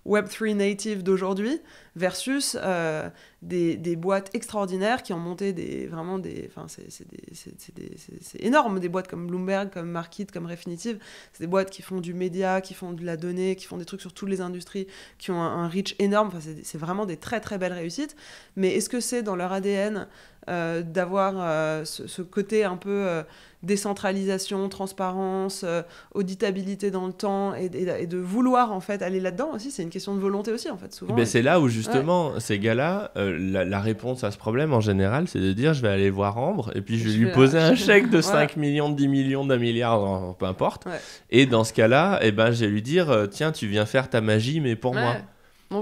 S2: Web3 native d'aujourd'hui versus euh, des, des, boîtes extraordinaires qui ont monté des, vraiment des... Enfin, c'est énorme, des boîtes comme Bloomberg, comme Market, comme Refinitiv. C'est des boîtes qui font du média, qui font de la donnée, qui font des trucs sur toutes les industries, qui ont un, reach énorme. Enfin, c'est vraiment des très, très belles réussites. Mais est-ce que c'est dans leur ADN euh, d'avoir euh, ce, côté un peu décentralisation, transparence, auditabilité dans le temps et, et, de vouloir en fait aller là-dedans aussi. C'est une question de volonté aussi en fait souvent. Ben c'est là où je, justement,
S1: ces gars-là, euh, la, réponse à ce problème en général, c'est de dire je vais aller voir Ambre et puis je vais lui poser un chèque de 5 millions, millions, 10 millions, d'un milliard, peu importe. Et dans ce cas-là, et eh ben, je vais lui dire euh, tiens, tu viens faire ta magie, mais pour moi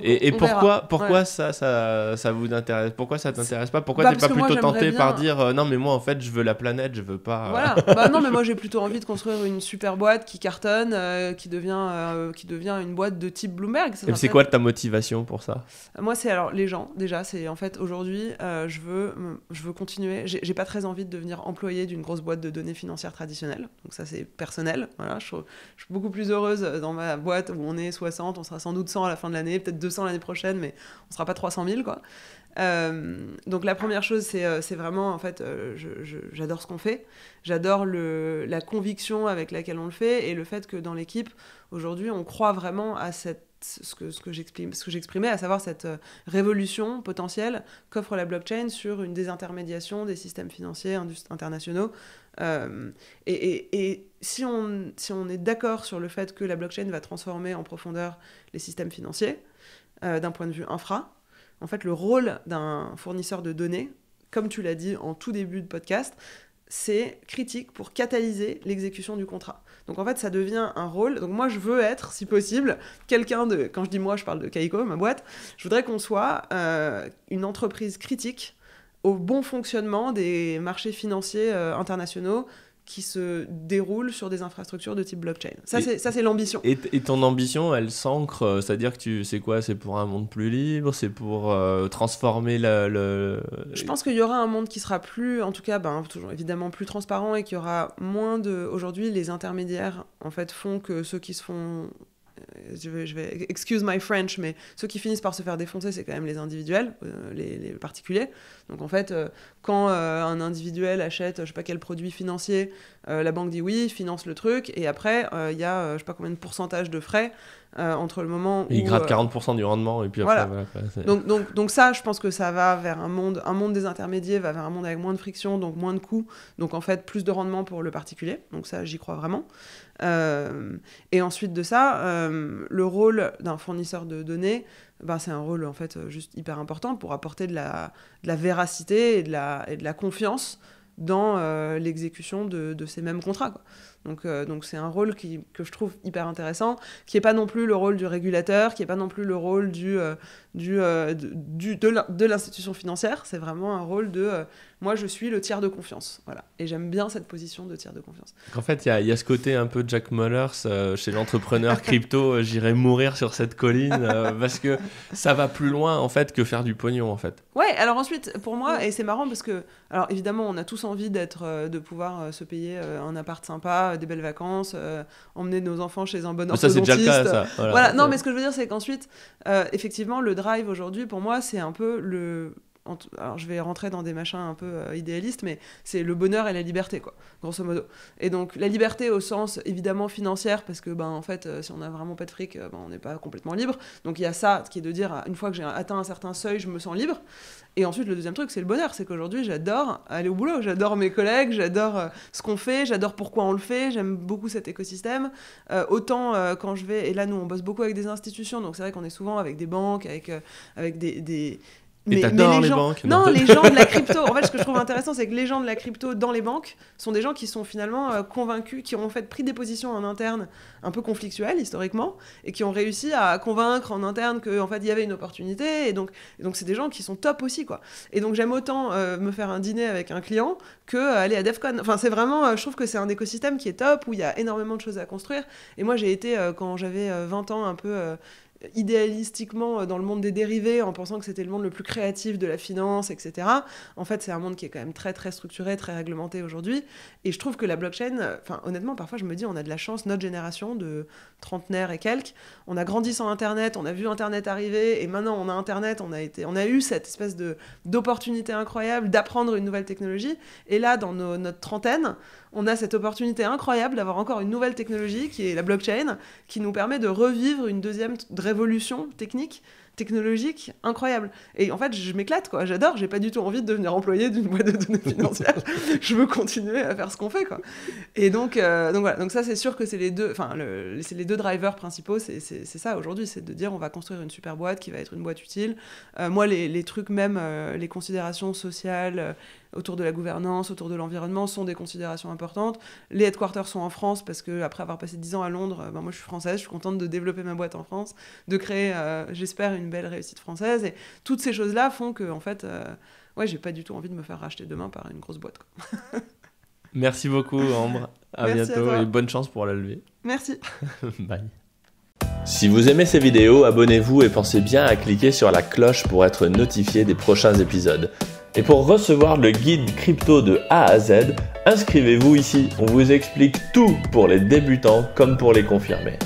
S1: et, pourquoi, pourquoi ça, ça, vous intéresse Pourquoi ça t'intéresse pas Pourquoi tu bah, t'es pas plutôt tenté par dire euh, non mais moi en fait je veux la planète, je veux pas. Euh, voilà.
S2: Bah, non mais moi j'ai plutôt envie de construire une super boîte qui cartonne, euh, qui devient qui devient une boîte de type Bloomberg. Et c'est quoi ta
S1: motivation pour ça
S2: Moi c'est alors les gens déjà c'est en fait aujourd'hui je veux mm, je veux continuer. J'ai pas très envie de devenir employé d'une grosse boîte de données financières traditionnelles. Donc ça c'est personnel. Voilà, je, je suis beaucoup plus heureuse dans ma boîte où on est 60, on sera sans doute 100 à la fin de l'année, peut-être 200 l'année prochaine, mais on sera pas 300 000, quoi. Euh, donc la première chose, c'est euh, vraiment, en fait, euh, j'adore ce qu'on fait, j'adore la conviction avec laquelle on le fait et le fait que dans l'équipe, aujourd'hui, on croit vraiment à cette, ce que, ce que j'exprimais, à savoir cette révolution potentielle qu'offre la blockchain sur une désintermédiation des systèmes financiers internationaux. Et, si on, si on est d'accord sur le fait que la blockchain va transformer en profondeur les systèmes financiers, euh, d'un point de vue infra. En fait, le rôle d'un fournisseur de données, comme tu l'as dit en tout début de podcast, c'est critique pour catalyser l'exécution du contrat. Donc en fait, ça devient un rôle. Donc moi, je veux être, si possible, quelqu'un de... Quand je dis moi, je parle de Caïco, ma boîte. Je voudrais qu'on soit euh, une entreprise critique au bon fonctionnement des marchés financiers euh, internationaux, qui se déroule sur des infrastructures de type blockchain. Ça, c'est l'ambition. Et,
S1: ton ambition, elle s'ancre, euh, c'est-à-dire que tu c'est quoi C'est pour un monde plus libre C'est pour euh, transformer le... Je
S2: pense qu'il y aura un monde qui sera plus, en tout cas, ben, toujours, évidemment plus transparent et qu'il y aura moins de... Aujourd'hui, les intermédiaires, en fait, font que ceux qui se font euh, je vais, excuse my French, mais ceux qui finissent par se faire défoncer, c'est quand même les individuels, euh, les, particuliers. Donc en fait, euh, quand un individuel achète, je sais pas quel produit financier, la banque dit oui, finance le truc, et après, il y a, je sais pas combien de pourcentage de frais euh, entre le moment où... Il gratte 40%
S1: euh, du rendement et puis après... Voilà. donc,
S2: donc, donc ça, je pense que ça va vers un monde, un monde des intermédiaires, va vers un monde avec moins de friction, donc moins de coûts, donc en fait plus de rendement pour le particulier, donc ça j'y crois vraiment. Euh, et ensuite de ça, le rôle d'un fournisseur de données, ben, c'est un rôle en fait juste hyper important pour apporter de la, de la véracité et de la, et de la confiance dans l'exécution de, de, ces mêmes contrats. Quoi. Donc euh, donc c'est un rôle qui, que je trouve hyper intéressant, qui est pas non plus le rôle du régulateur, qui est pas non plus le rôle du euh, du, euh, du de l'institution financière. C'est vraiment un rôle de moi je suis le tiers de confiance. Voilà. Et j'aime bien cette position de tiers de confiance.
S1: En fait, il y, y, a ce côté un peu Jack Mullers chez l'entrepreneur crypto, j'irai mourir sur cette colline parce que ça va plus loin en fait que faire du pognon en fait.
S2: Ouais, alors ensuite pour moi et c'est marrant parce que alors évidemment, on a tous envie d'être de pouvoir se payer un appart sympa, des belles vacances, euh, emmener nos enfants chez un bon orthodontiste. Non, mais ce que je veux dire, c'est qu'ensuite, euh, effectivement, le drive aujourd'hui, pour moi, c'est un peu le alors je vais rentrer dans des machins un peu euh, idéalistes, mais c'est le bonheur et la liberté, quoi, grosso modo. Et donc la liberté au sens évidemment financière, parce que ben en fait, euh, si on n'a vraiment pas de fric, euh, ben, on n'est pas complètement libre. Donc il y a ça, qui est de dire une fois que j'ai atteint un certain seuil, je me sens libre. Et ensuite le deuxième truc, c'est le bonheur, c'est qu'aujourd'hui j'adore aller au boulot, j'adore mes collègues, j'adore ce qu'on fait, j'adore pourquoi on le fait, j'aime beaucoup cet écosystème. autant quand je vais, et là nous on bosse beaucoup avec des institutions, donc c'est vrai qu'on est souvent avec des banques, avec avec des mais, les, gens... Non, les gens de la crypto. En fait, ce que je trouve intéressant, c'est que les gens de la crypto dans les banques sont des gens qui sont finalement euh, convaincus, qui ont fait pris des positions en interne un peu conflictuelles historiquement, et qui ont réussi à convaincre en interne qu'en en fait il y avait une opportunité. Et donc, c'est des gens qui sont top aussi, quoi. Et donc j'aime autant euh, me faire un dîner avec un client que euh, aller à Defcon. Enfin, c'est vraiment, je trouve que c'est un écosystème qui est top où il y a énormément de choses à construire. Et moi, j'ai été quand j'avais 20 ans un peu idéalistiquement euh, dans le monde des dérivés en pensant que c'était le monde le plus créatif de la finance, etc. En fait, c'est un monde qui est quand même très très structuré, très réglementé aujourd'hui. Et je trouve que la blockchain, euh, enfin honnêtement, parfois je me dis, on a de la chance, notre génération de trentenaires et quelques, on a grandi sans Internet, on a vu Internet arriver, et maintenant on a Internet, on a été, on a eu cette espèce de d'opportunité incroyable d'apprendre une nouvelle technologie. Et là, dans nos, notre trentaine, on a cette opportunité incroyable d'avoir encore une nouvelle technologie qui est la blockchain, qui nous permet de revivre une deuxième révolution technique technologique incroyable. Et en fait, je m'éclate, quoi. J'adore. J'ai pas du tout envie de devenir employé d'une boîte de données financières. je veux continuer à faire ce qu'on fait, quoi. Et donc, euh, donc voilà. Donc ça, c'est sûr que c'est les deux. Enfin, c'est les deux drivers principaux. C'est, ça aujourd'hui, c'est de dire on va construire une super boîte qui va être une boîte utile. Euh, moi, les, trucs même, euh, les considérations sociales, autour de la gouvernance, autour de l'environnement, sont des considérations importantes. Les headquarters sont en France parce que après avoir passé 10 ans à Londres, euh, ben moi je suis française, je suis contente de développer ma boîte en France, de créer, euh, j'espère, une belle réussite française. Et toutes ces choses-là font que, en fait, euh, ouais, j'ai pas du tout envie de me faire racheter demain par une grosse boîte.
S1: Merci beaucoup, Ambre. À bientôt et bonne chance pour la levée. Merci. Bye. Si vous aimez ces vidéos, abonnez-vous et pensez bien à cliquer sur la cloche pour être notifié des prochains épisodes. Et pour recevoir le guide crypto de A à Z, inscrivez-vous ici, on vous explique tout pour les débutants comme pour les confirmés.